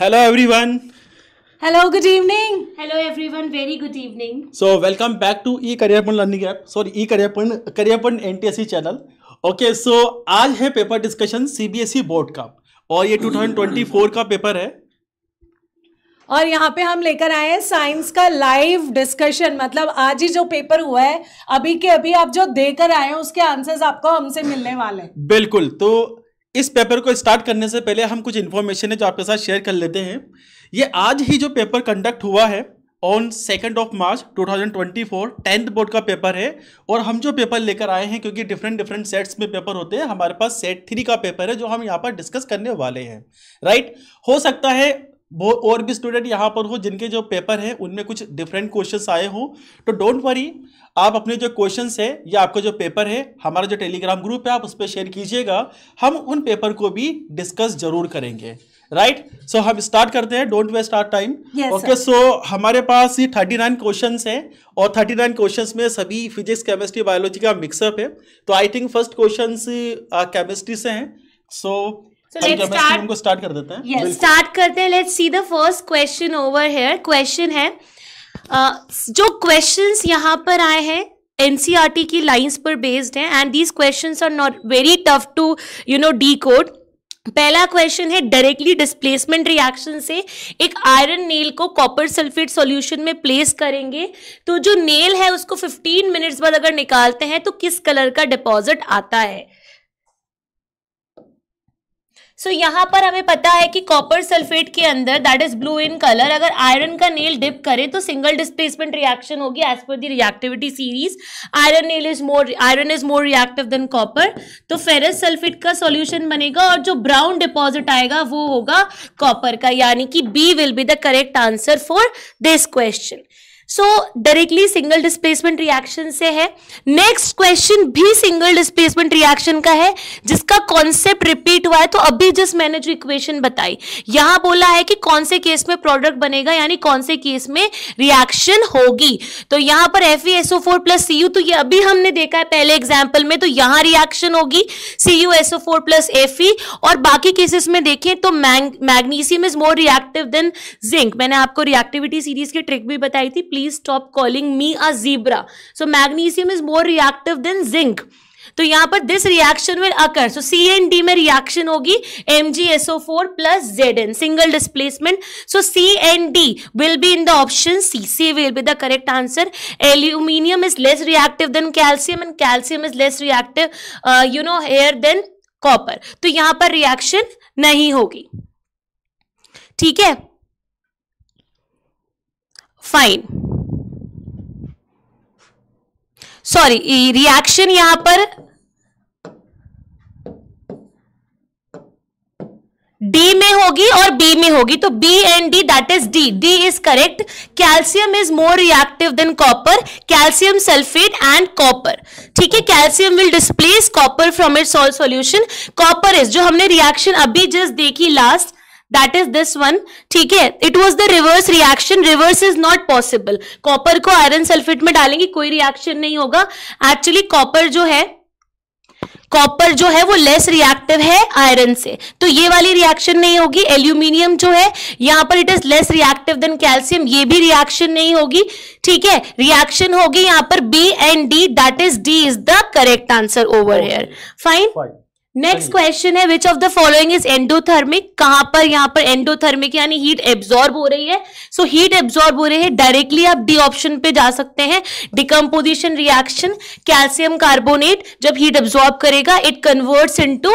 Hello everyone hello good evening hello everyone very good evening so welcome back to E career point learning app sorry E career point career point NTSC channel okay so आज है paper discussion CBSE board का और ये 2024 mm-hmm. का paper है और यहाँ पे हम लेकर आए हैं साइंस का लाइव डिस्कशन मतलब आज ही जो पेपर हुआ है अभी के अभी आप जो देकर आए हैं उसके आंसर्स आपको हमसे मिलने वाले हैं बिल्कुल तो इस पेपर को स्टार्ट करने से पहले हम कुछ इन्फॉर्मेशन है जो आपके साथ शेयर कर लेते हैं ये आज ही जो पेपर कंडक्ट हुआ है on second of March 2024 tenth board का पेपर है और हम जो पेपर लेकर आए हैं क्योंकि डिफरेंट डिफरेंट सेट्स में पेपर होते हैं हमारे पास सेट थ्री का पेपर है जो हम यहाँ पर डिस्कस करने वाले हैं राइट हो सकता है वो और भी स्टूडेंट यहाँ पर हो जिनके जो पेपर हैं उनमें कुछ डिफरेंट क्वेश्चंस आए हों तो डोंट वरी आप अपने जो क्वेश्चंस है या आपका जो पेपर है हमारा जो टेलीग्राम ग्रुप है आप उस पर शेयर कीजिएगा हम उन पेपर को भी डिस्कस जरूर करेंगे राइट right? सो so, हम स्टार्ट करते हैं don't waste our time okay so हमारे पास ही थर्टी नाइन क्वेश्चन है और थर्टी नाइन क्वेश्चन में सभी फिजिक्स केमिस्ट्री बायोलॉजी का मिक्सअप है तो I think first question chemistry से हैं सो so, so let's start उनको start कर देते हैं yes start करते हैं let's see the first question है uh, जो क्वेश्चन यहाँ पर आए हैं एनसीईआरटी e की लाइंस पर बेस्ड है and these questions are not very tough to you know the code पहला क्वेश्चन है डायरेक्टली डिस्प्लेसमेंट रिएक्शन से एक आयरन नेल को कॉपर सल्फेट सॉल्यूशन में प्लेस करेंगे तो जो नेल है उसको 15 मिनट्स बाद अगर निकालते हैं तो किस कलर का डिपॉजिट आता है सो so, यहाँ पर हमें पता है कि कॉपर सल्फेट के अंदर that is blue in colour अगर आयरन का नेल डिप करे तो सिंगल डिस्प्लेसमेंट रिएक्शन होगी as per the reactivity series iron nail is more iron is more reactive than copper तो फेरस सल्फेट का सॉल्यूशन बनेगा और जो ब्राउन डिपॉजिट आएगा वो होगा कॉपर का यानी कि B will be the correct answer for this question so directly single displacement reaction से है नेक्स्ट क्वेश्चन भी सिंगल डिस्प्लेसमेंट रिएक्शन का है जिसका कॉन्सेप्ट रिपीट हुआ है तो अभी जिस मैंने जो इक्वेशन बताई यहां बोला है कि कौन से केस में प्रोडक्ट बनेगा यानी कौन से केस में रिएक्शन होगी तो यहां पर F SO four plus C U तो ये अभी हमने देखा है पहले एग्जाम्पल में तो यहां रिएक्शन होगी C U SO four plus F E और बाकी केसेस में देखें तो magnesium is more reactive than zinc मैंने आपको रिएक्टिविटी सीरीज की ट्रिक भी बताई थी please stop calling me a zebra so magnesium is more reactive than zinc तो यहां पर this reaction will occur so C and D में रिएक्शन होगी M G SO four plus Z N single displacement so C and D will be in the option C C will be the correct answer aluminium is less reactive than calcium and calcium is less reactive you know here than copper तो यहां पर reaction नहीं होगी ठीक है fine sorry reaction यहां पर D में होगी और बी में होगी तो B and D that is D D is correct calcium is more reactive than copper calcium sulphate and copper ठीक है calcium will displace copper from it sol solution copper is जो हमने रिएक्शन अभी just देखी last that is this one ठीक है it was the reverse reaction reverse is not possible copper को iron sulphate में डालेंगे कोई रिएक्शन नहीं होगा एक्चुअली कॉपर जो है कॉपर जो है वो लेस रिएक्टिव है आयरन से तो ये वाली रिएक्शन नहीं होगी एल्यूमिनियम जो है यहां पर it is less reactive than calcium ये भी रिएक्शन नहीं होगी ठीक है रिएक्शन होगी यहां पर B and D that is D is the correct answer over here fine next question हाँ है which of the following is endothermic कहां पर यहां पर एंडोथर्मिक यानी हीट एब्जॉर्ब हो रही है सो हीट एब्जॉर्ब हो रही है डायरेक्टली आप डी ऑप्शन पे जा सकते हैं डिकम्पोजिशन रिएक्शन कैल्शियम कार्बोनेट जब हीट एब्जॉर्ब करेगा it converts into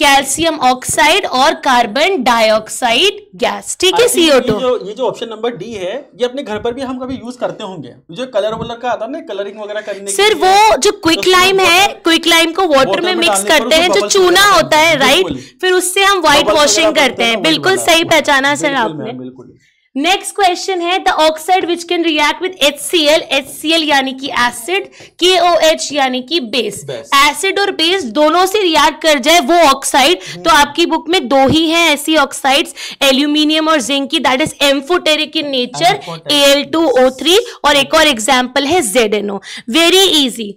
calcium oxide और कार्बन डाइऑक्साइड गैस ठीक है सीओ टू ये जो ऑप्शन नंबर डी है ये अपने घर पर भी हम कभी यूज करते होंगे जो कलर वलर का आता है ना कलरिंग वगैरह करने सर वो जो क्विक लाइम है क्विक लाइम को वाटर में मिक्स करते हैं जो चूना होता है राइट फिर उससे हम व्हाइट वॉशिंग करते हैं बिल्कुल सही पहचाना सर आपने बिल्कुल नेक्स्ट क्वेश्चन है the oxide which can react with H C L H C L यानी कि एसिड के ओ एच यानी कि बेस एसिड और बेस दोनों से रिएक्ट कर जाए वो ऑक्साइड हम्म. तो आपकी बुक में दो ही हैं ऐसी ऑक्साइड्स एल्यूमिनियम और जिंक की that is amphoteric in nature A L two O three और एक और एग्जाम्पल है Z N O very easy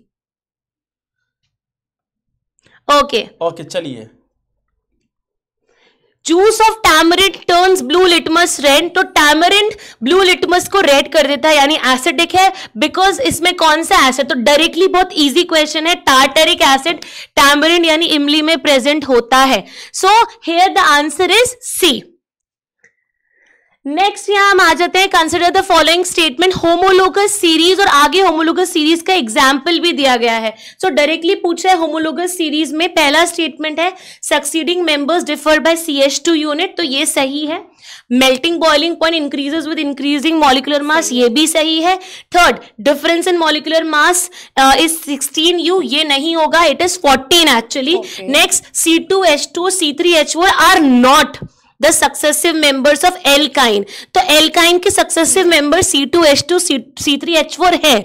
okay okay चलिए juice of tamarind turns blue litmus red तो टैमरिंड ब्लू लिटमस को red कर देता है यानी एसिडिक है बिकॉज इसमें कौन सा एसिड तो डायरेक्टली बहुत इजी क्वेश्चन है टार्टरिक एसिड टैमरिंड यानी इमली में प्रेजेंट होता है so here the answer is C next यहाँ हम आ जाते हैं consider the following statement homologous series और आगे होमोलोगस सीरीज का एग्जाम्पल भी दिया गया है सो डायरेक्टली पूछा है होमोलोगस सीरीज में पहला स्टेटमेंट है succeeding members differ by C H two unit तो ये सही है melting boiling point increases with increasing molecular mass ये भी सही है third difference in molecular mass is sixteen U ये नहीं होगा it is fourteen actually next C two H two C three H four are not the successive members of alkyne तो alkyne के successive members C two H two C three H four है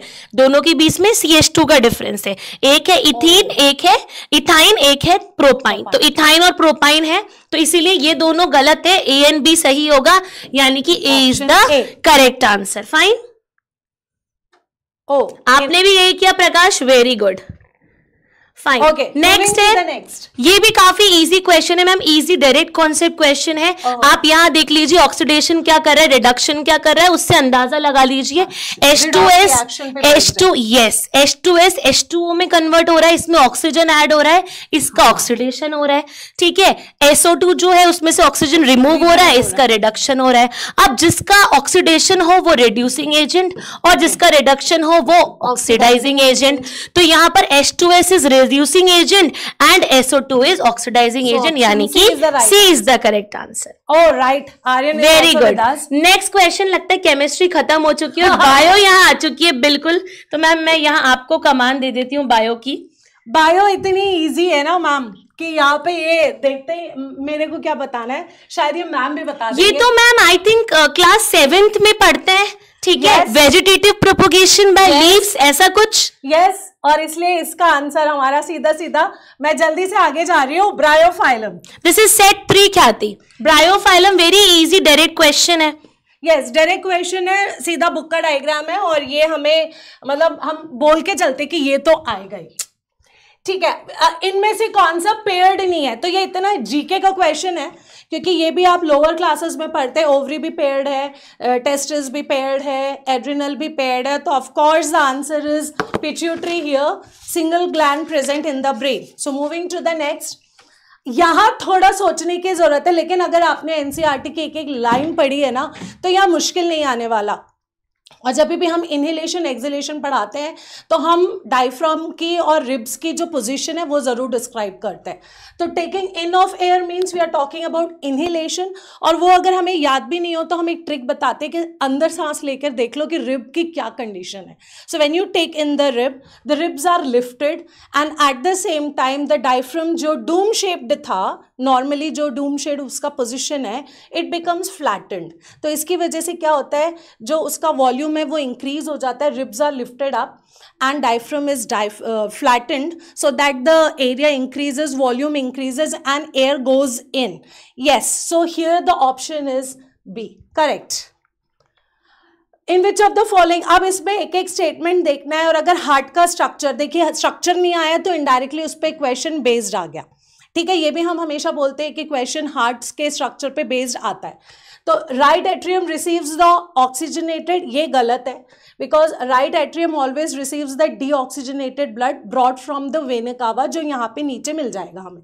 दोनों के बीच में C H two का difference है एक है इथिन एक है इथाइन एक है प्रोपाइन तो इथाइन और प्रोपाइन है तो इसीलिए ये दोनों गलत है ए एंड बी सही होगा यानी कि A is the correct answer fine oh आपने भी यही किया Prakash very good fine okay next है नेक्स्ट ये भी काफी इजी क्वेश्चन है ma'am easy direct concept question है oh. आप यहाँ देख लीजिए ऑक्सीडेशन क्या कर रहा है रिडक्शन क्या कर रहा है उससे अंदाजा लगा लीजिए S two S S two yes S two S S two O में कन्वर्ट हो रहा है इसमें ऑक्सीजन एड हो रहा है इसका ऑक्सीडेशन हाँ। हो रहा है ठीक है एसओ टू जो है उसमें से ऑक्सीजन रिमूव हो रहा है इसका रिडक्शन हो रहा है अब जिसका ऑक्सीडेशन हो वो रिड्यूसिंग एजेंट और जिसका रिडक्शन हो वो ऑक्सीडाइजिंग एजेंट तो यहाँ पर S two S is reducing agent and SO2 is oxidizing so agent यानी कि C is the correct answer. Oh right, Aryan very good. Next question लगता है chemistry खत्म हो चुकी है और bio यहाँ आ चुकी है बिल्कुल तो मैम मैं यहाँ आपको कमान दे देती हूँ bio की बायो इतनी इजी है ना मैम कि यहाँ पे ये देखते ही मेरे को क्या बताना है शायद ये मैम भी बता ये तो ma'am I think class seventh में पढ़ते हैं ठीक yes. है वेजिटेटिव प्रोपोगेशन बाय लीव्स ऐसा कुछ यस yes. और इसलिए इसका आंसर हमारा सीधा सीधा मैं जल्दी से आगे जा रही हूँ bryophyllum this is set three Khyati bryophyllum very easy direct question है यस डायरेक्ट क्वेश्चन है सीधा बुक का डायग्राम है और ये हमें मतलब हम बोल के चलते कि ये तो आएगा ही ठीक है इनमें से कौन सा पेयर्ड नहीं है तो ये इतना जीके का क्वेश्चन है क्योंकि ये भी आप लोअर क्लासेस में पढ़ते हैं ओवरी भी पेयर्ड है टेस्टिस भी पेयर्ड है एड्रिनल भी पेयर्ड है तो of course the answer is pituitary here single gland present in the brain so moving to the next यहाँ थोड़ा सोचने की ज़रूरत है लेकिन अगर आपने एनसीआरटी e की एक एक लाइन पढ़ी है ना तो यहाँ मुश्किल नहीं आने वाला और जब भी हम इनहेलेशन एक्जिलेशन पढ़ाते हैं तो हम डाइफ्राम की और रिब्स की जो पोजीशन है वो ज़रूर डिस्क्राइब करते हैं तो taking in of air means we are talking about inhalation और वो अगर हमें याद भी नहीं हो तो हम एक ट्रिक बताते हैं कि अंदर सांस लेकर देख लो कि रिब की क्या कंडीशन है so when you take in the rib the ribs are lifted and at the same time the diaphragm जो डूम शेप्ड था नॉर्मली जो डूम शेड उसका पोजिशन है इट बिकम्स फ्लैटेंड तो इसकी वजह से क्या होता है जो उसका वॉल्यूम है वो इंक्रीज हो जाता है ribs are lifted up and diaphragm is diaph flattened so that the area increases volume increases and air goes in yes so here the option is B correct in which of the following अब इसमें एक एक statement देखना है और अगर heart का structure देखिए स्ट्रक्चर नहीं आया तो इनडायरेक्टली उस पर क्वेश्चन बेस्ड आ गया ठीक है ये भी हम हमेशा बोलते हैं कि क्वेश्चन हार्ट्स के स्ट्रक्चर पे बेस्ड आता है तो right atrium receives the oxygenated ये गलत है because right atrium always receives the deoxygenated blood brought from the vena cava जो यहाँ पे नीचे मिल जाएगा हमें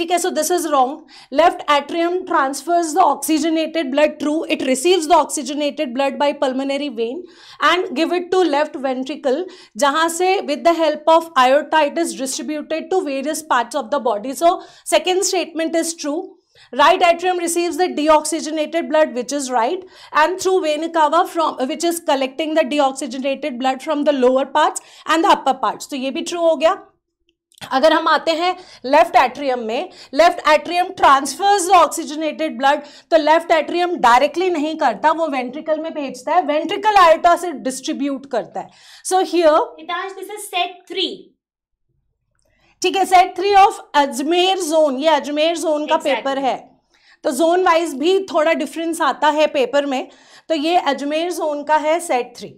ठीक है so this is wrong left atrium transfers the oxygenated blood through it receives the oxygenated blood by pulmonary vein and give it to left ventricle जहां से with the help of aorta it is distributed to various parts of the body so second statement is true right atrium receives the deoxygenated blood which is right and through vena cava from which is collecting the deoxygenated blood from the lower parts and the upper parts so ye bhi true ho gaya अगर हम आते हैं left atrium में left atrium transfers oxygenated blood तो left atrium directly नहीं करता वो ventricle में भेजता है वेंट्रिकल आर्टा से डिस्ट्रीब्यूट करता है so here this is set three ठीक है set three of Ajmer zone ये अजमेर जोन का exactly. पेपर है तो जोन वाइज भी थोड़ा डिफरेंस आता है पेपर में तो ये अजमेर जोन का है सेट थ्री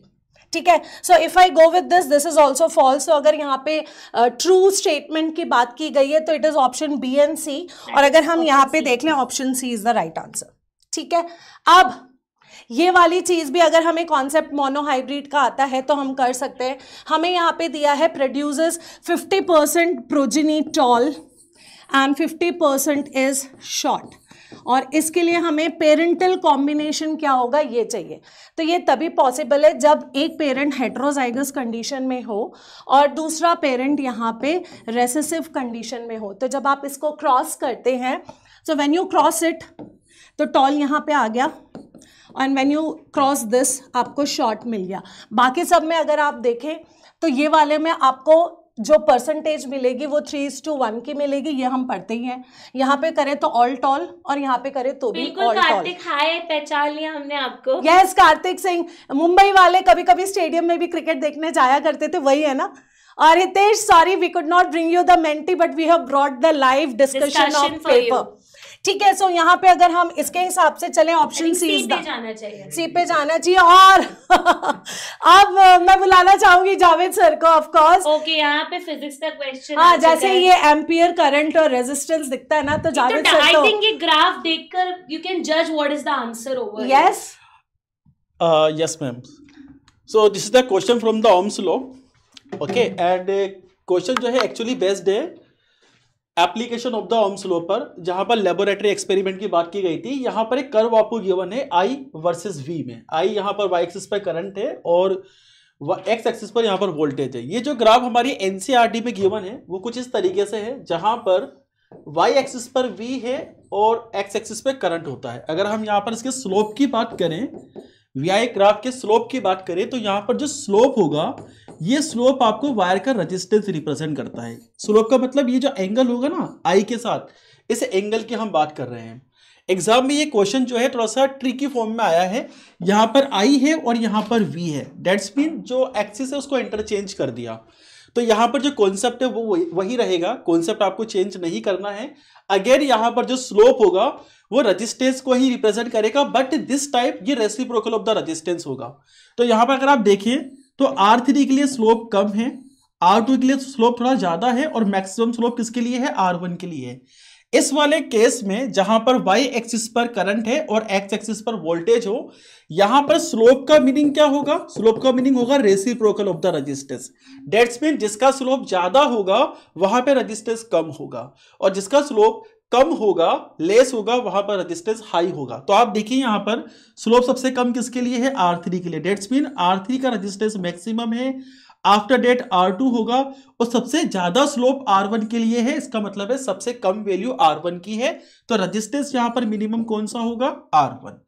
ठीक है so if I go with this this is also false अगर यहाँ पे ट्रू uh, स्टेटमेंट की बात की गई है तो it is option B and C और अगर हम यहाँ पे देख लें option C is the right answer ठीक है अब ये वाली चीज़ भी अगर हमें कॉन्सेप्ट मोनोहाइब्रिड का आता है तो हम कर सकते हैं हमें यहाँ पे दिया है produces 50 percent progeny tall and 50 percent is short और इसके लिए हमें पेरेंटल कॉम्बिनेशन क्या होगा ये चाहिए तो ये तभी पॉसिबल है जब एक पेरेंट हेट्रोजाइगस कंडीशन में हो और दूसरा पेरेंट यहाँ पे रेसेसिव कंडीशन में हो तो जब आप इसको क्रॉस करते हैं so when you cross it तो टॉल यहाँ पे आ गया and when you cross this आपको शॉर्ट मिल गया बाकी सब में अगर आप देखें तो ये वाले में आपको जो परसेंटेज मिलेगी वो थ्री इज टू वन की मिलेगी ये हम पढ़ते ही हैं यहाँ पे करें तो ऑल टॉल और यहाँ पे करें तो भी ऑल टॉल हाय पहचान लिया हमने आपको यस yes, कार्तिक सिंह मुंबई वाले कभी कभी स्टेडियम में भी क्रिकेट देखने जाया करते थे वही है ना और Hitesh sorry we could not bring you the Menti but we have brought the live discussion of paper ठीक है सो यहाँ पे अगर हम इसके हिसाब से चले ऑप्शन सी पे जाना चाहिए सी पे जाना चाहिए और अब मैं बुलाना चाहूंगी जावेद सर को ऑफ कोर्स ओके यहाँ पे फिजिक्स का क्वेश्चन हाँ जैसे ये एम्पियर करंट और रेजिस्टेंस दिखता है ना तो, तो जावेद सर आई थिंक तो- ये ग्राफ देखकर यू कैन जज what is the answer over yes yes ma'am so this is the question from the Ohm's law okay and question जो है एक्चुअली बेस्ड है application of the Ohm's law पर जहां पर लेबोरेटरी एक्सपेरिमेंट की बात की गई थी यहां पर एक कर्व आपको गिवन है आई वर्सेस वी में आई यहां पर वाई एक्सिस पर करंट है और एक्स एक्सिस पर यहाँ पर वोल्टेज है ये जो ग्राफ हमारी एनसीआरटी में गिवन है वो कुछ इस तरीके से है जहां पर वाई एक्सिस पर वी है और एक्स एक्सिस पर करंट होता है अगर हम यहाँ पर इसके स्लोप की बात करें वी आई ग्राफ के स्लोप की बात करें तो यहाँ पर जो स्लोप होगा ये स्लोप आपको वायर का रजिस्टेंस रिप्रेजेंट करता है स्लोप का मतलब ये जो एंगल होगा ना आई के साथ इस एंगल की हम बात कर रहे हैं एग्जाम में ये क्वेश्चन जो है थोड़ा सा ट्रिकी फॉर्म में आया है यहाँ पर आई है और यहाँ पर वी है डेट्स मीन जो एक्सिस है उसको इंटरचेंज कर दिया तो यहाँ पर जो कॉन्सेप्ट है वो वही रहेगा कॉन्सेप्ट आपको चेंज नहीं करना है अगेन यहाँ पर जो स्लोप होगा वो रजिस्टेंस को ही रिप्रेजेंट करेगा बट दिस टाइप ये रेसिप्रोकल ऑफ द रजिस्टेंस होगा तो यहाँ पर अगर आप देखें तो आर थ्री के लिए स्लोप कम है आर टू के लिए स्लोप थोड़ा ज्यादा है और मैक्सिमम स्लोप किसके लिए है आर वन के लिए इस वाले केस में जहां पर वाई एक्सिस पर करंट है और एक्स एक्सिस पर वोल्टेज हो यहां पर स्लोप का मीनिंग क्या होगा स्लोप का मीनिंग होगा reciprocal of the resistance that's mean जिसका स्लोप ज्यादा होगा वहां पे रजिस्टेंस कम होगा और जिसका स्लोप कम होगा लेस होगा वहां पर रेजिस्टेंस हाई होगा तो आप देखिए यहां पर स्लोप सबसे कम किसके लिए है आर थ्री के लिए डेट्स मीन आर थ्री का रेजिस्टेंस मैक्सिमम है आफ्टर डेट आर टू होगा और सबसे ज्यादा स्लोप आर वन के लिए है इसका मतलब है सबसे कम वैल्यू आर वन की है तो रजिस्टेंस यहां पर मिनिमम कौन सा होगा आर वन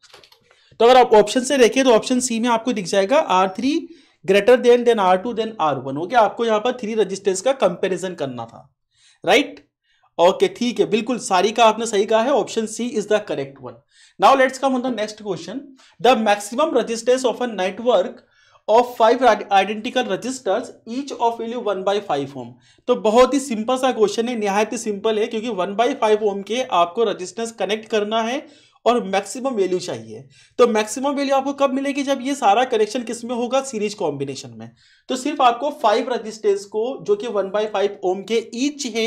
तो अगर आप ऑप्शन से देखें तो ऑप्शन सी में आपको दिख जाएगा R three greater than than R two than R one हो गया आपको यहां पर थ्री रजिस्टेंस का कंपेरिजन करना था राइट right? ओके ठीक है बिल्कुल सारी का आपने सही कहा है option C is the correct one now let's come on the next question the maximum resistance of a network of five identical resistors each of value one by five ohm तो बहुत ही सिंपल सा question है निहायत ही simple है क्योंकि one by five ओम के आपको registers connect करना है और मैक्सिमम वैल्यू चाहिए तो मैक्सिमम वैल्यू आपको कब मिलेगी जब ये सारा कनेक्शन किस में होगा सीरीज कॉम्बिनेशन में तो सिर्फ आपको फाइव रजिस्टेंस को जो कि वन बाई फाइव ओम के ईच है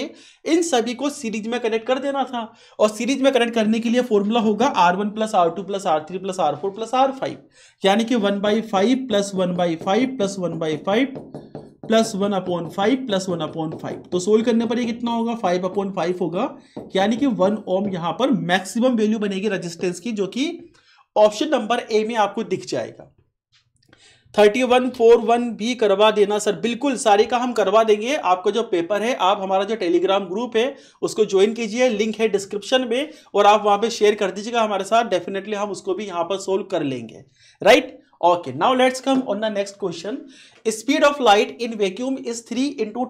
इन सभी को सीरीज में कनेक्ट कर देना था और सीरीज में कनेक्ट करने के लिए फॉर्मूला होगा R one plus R two plus R three plus R four plus R five यानी कि one by five plus one by five plus one by five plus one upon five plus one upon five तो solve करने पर ये कितना होगा five upon five होगा यानी कि वन ओम यहां पर मैक्सिमम वैल्यू बनेगी रेजिस्टेंस की जो कि ऑप्शन नंबर ए में आपको दिख जाएगा थर्टी वन फोर वन भी करवा देना सर बिल्कुल सारे का हम करवा देंगे आपका जो पेपर है आप हमारा जो टेलीग्राम ग्रुप है उसको ज्वाइन कीजिए लिंक है डिस्क्रिप्शन में और आप वहां पे शेयर कर दीजिएगा हमारे साथ डेफिनेटली हम उसको भी यहां पर सोल्व कर लेंगे right okay Okay, now let's come on the next question. Speed of light in vacuum is 3 ten to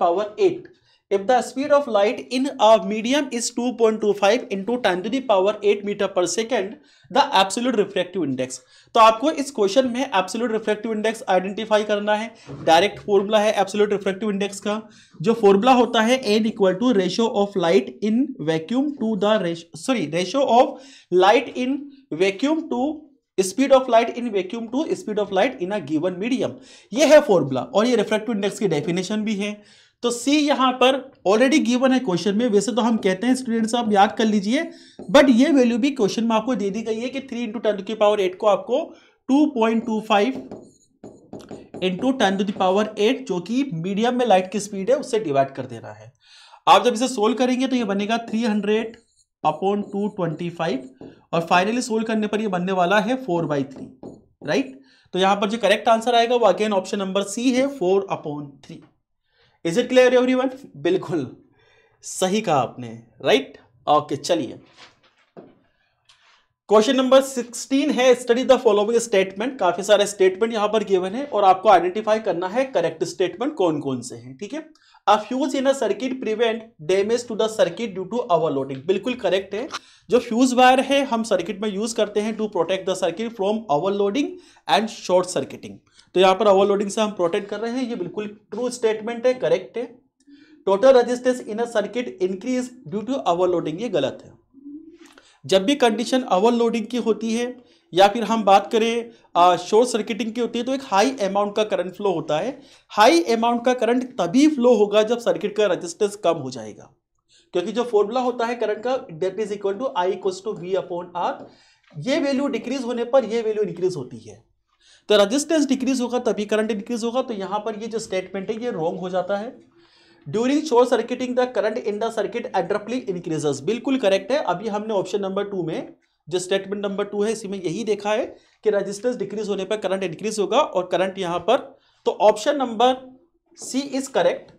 the power eight if the speed of light in light in a medium is 2.25 into 10 ten to the power eight metre per second the absolute refractive index तो आपको इस question में absolute refractive index identify करना है direct formula है absolute refractive index का जो formula होता है N equal to ratio of light in vacuum to the sorry ratio of light in vacuum to speed of light in vacuum to speed of light in a given medium ये है formula और ये reflective index की definition भी है तो सी यहाँ पर ऑलरेडी गिवन है क्वेश्चन में वैसे तो हम कहते हैं स्टूडेंट्स आप याद कर लीजिए बट ये वैल्यू भी क्वेश्चन में आपको दे दी गई है कि थ्री इंटू टेन की पावर एट को आपको two point two five into ten to the power eight जो कि मीडियम में लाइट की स्पीड है उससे डिवाइड कर देना है आप जब इसे सोल्व करेंगे तो ये बनेगा three hundred upon two twenty five और फाइनली सोल्व करने पर ये बनने वाला है फोर बाई थ्री राइट तो यहां पर जो करेक्ट आंसर आएगा वो अगेन ऑप्शन नंबर सी है four upon three is it clear every बिल्कुल सही कहा आपने राइट ओके चलिए क्वेश्चन नंबर 16 है स्टडी द फॉलोइंग स्टेटमेंट काफी सारे स्टेटमेंट यहां पर गिवन है और आपको आइडेंटिफाई करना है करेक्ट स्टेटमेंट कौन कौन से हैं ठीक है थीके? A fuse in a circuit prevent damage to the circuit due to overloading बिल्कुल करेक्ट है जो फ्यूज वायर है हम सर्किट में यूज करते हैं to protect the circuit from overloading and short circuiting तो यहाँ पर ओवरलोडिंग से हम प्रोटेक्ट कर रहे हैं ये बिल्कुल ट्रू स्टेटमेंट है करेक्ट है total resistance in a circuit increase due to overloading ये गलत है जब भी कंडीशन ओवरलोडिंग की होती है या फिर हम बात करें शॉर्ट सर्किटिंग की होती है तो एक हाई अमाउंट का करंट फ्लो होता है हाई अमाउंट का करंट तभी फ्लो होगा जब सर्किट का रेजिस्टेंस कम हो जाएगा क्योंकि जो फॉर्मूला होता है करंट का that is equal to I equal to V upon R ये वैल्यू डिक्रीज होने पर ये वैल्यू इंक्रीज होती है तो रजिस्टेंस डिक्रीज होगा तभी करंट इंक्रीज होगा तो यहां पर ये जो स्टेटमेंट है ये रॉन्ग हो जाता है during short circuiting the current in the circuit abruptly increases बिल्कुल करेक्ट है अभी हमने ऑप्शन नंबर टू में जो स्टेटमेंट नंबर टू है इसी में यही देखा है कि रजिस्टेंस डिक्रीज होने पर करंट इंक्रीज होगा और करंट यहां पर तो option number C is correct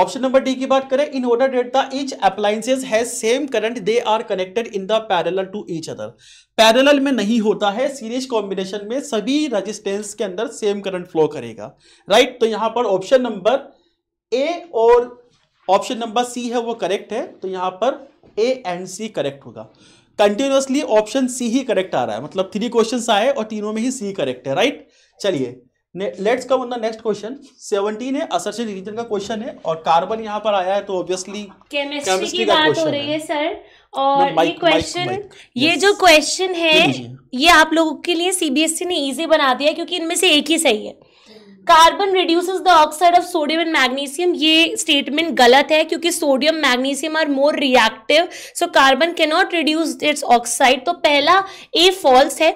option number D की बात करें in order that the each appliances has same current they are connected in the parallel to each other parallel में नहीं होता है सीरीज कॉम्बिनेशन में सभी रजिस्टेंस के अंदर सेम करंट फ्लो करेगा राइट right? तो यहां पर ऑप्शन नंबर ए और ऑप्शन नंबर सी है वो करेक्ट है तो यहां पर ए एंड सी करेक्ट होगा कंटिन्यूसली ऑप्शन सी ही करेक्ट आ रहा है मतलब थ्री क्वेश्चन आए और तीनों में ही सी करेक्ट है राइट चलिए let's come on the next question seventeen है असर्शन रीजन का क्वेश्चन है और कार्बन यहाँ पर आया है तो ऑब्वियसली केमिस्ट्री की बात हो रही है सर और ये क्वेश्चन ये जो क्वेश्चन है ये आप लोगों के लिए सीबीएसई e ने इजी बना दिया क्योंकि इनमें से एक ही सही है carbon reduces the oxide of sodium and magnesium ये स्टेटमेंट गलत है क्योंकि sodium magnesium are more reactive so carbon cannot reduce its oxide तो पहला ए फॉल्स है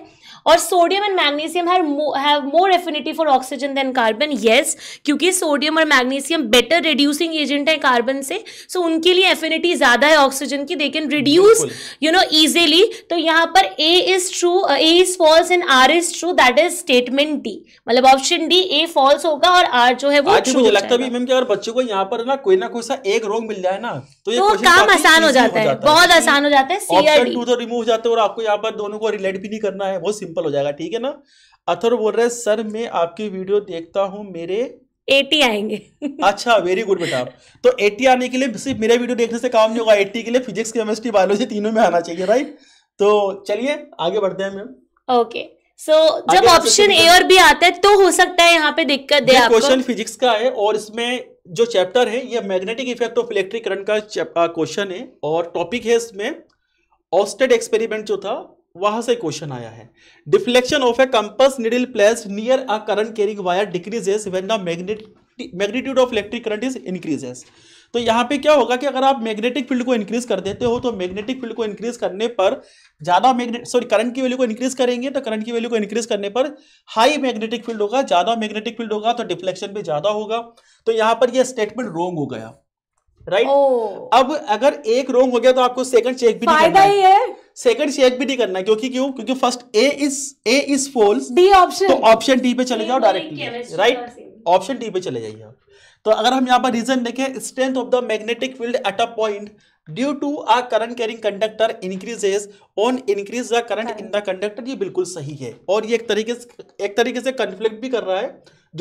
और sodium and magnesium have more affinity for oxygen than carbon yes क्योंकि sodium और मैग्नीशियम बेटर रिड्यूसिंग एजेंट है कार्बन से सो so उनके लिए एफिनिटी ज्यादा है ऑक्सीजन की they can reduce you know easily तो यहाँ पर A is true A is false and R is true that is statement D मतलब ऑप्शन डी ए फॉल्स होगा और आर जो है वो मुझे लगता है कि अगर बच्चों को यहाँ पर ना कोई ना कोई सा एक रोग मिल जाए ना तो ये तो काम आसान हो जाता है बहुत आसान हो जाता है सीआरडी टू तो रिमूव हो जाता है और आपको यहाँ पर दोनों को रिलेट भी नहीं करना है बहुत सिंपल सिंपल हो जाएगा ठीक है ना अथर बोल रहे सर मैं आपकी वीडियो देखता हूँ मेरे एटी आएंगे अच्छा वेरी गुड बेटा तो एटी आने के लिए सिर्फ मेरा वीडियो देखने से काम नहीं होगा एटी के लिए फिजिक्स केमिस्ट्री बायोलॉजी तीनों में आना चाहिए राइट तो चलिए आगे बढ़ते हैं मैम ओके सो जब ऑप्शन ए और बी आता है तो हो सकता है यहाँ पे दिक्कत दे आपको क्वेश्चन फिजिक्स का है और इसमें जो चैप्टर है ये magnetic effect of electric current का क्वेश्चन है और टॉपिक है इसमें ऑस्टेड एक्सपेरिमेंट जो था वहां से क्वेश्चन आया है deflection of a compass needle place near a current carrying wire decreases when the magnet magnitude of electric current is increases तो यहाँ पे क्या होगा कि अगर आप मैग्नेटिक फील्ड को इंक्रीज कर देते हो तो मैग्नेटिक फील्ड को इंक्रीज करने पर ज्यादा मैग्नेट सॉरी करंट की वैल्यू को इंक्रीज करेंगे तो करंट की वैल्यू को इंक्रीज करने पर हाई मैग्नेटिक फील्ड होगा ज्यादा मैग्नेटिक फील्ड होगा तो डिफ्लेक्शन भी ज्यादा होगा तो यहाँ पर यह स्टेटमेंट रोंग हो गया राइट right? oh. अब अगर एक रोंग हो गया तो आपको सेकंड चेक भी फायदा ही है सेकंड चेक भी नहीं करना क्योंकि क्यों क्योंकि first A is A is false D option तो ऑप्शन डी पे चले जाओ डायरेक्टली राइट ऑप्शन डी पे चले जाइए आप तो अगर हम यहाँ पर रीजन देखें strength of the magnetic field at a point due to a current carrying conductor increases on increase the current in the conductor ये बिल्कुल सही है और ये एक तरीके से एक तरीके से कंफ्लिक्ट भी कर रहा है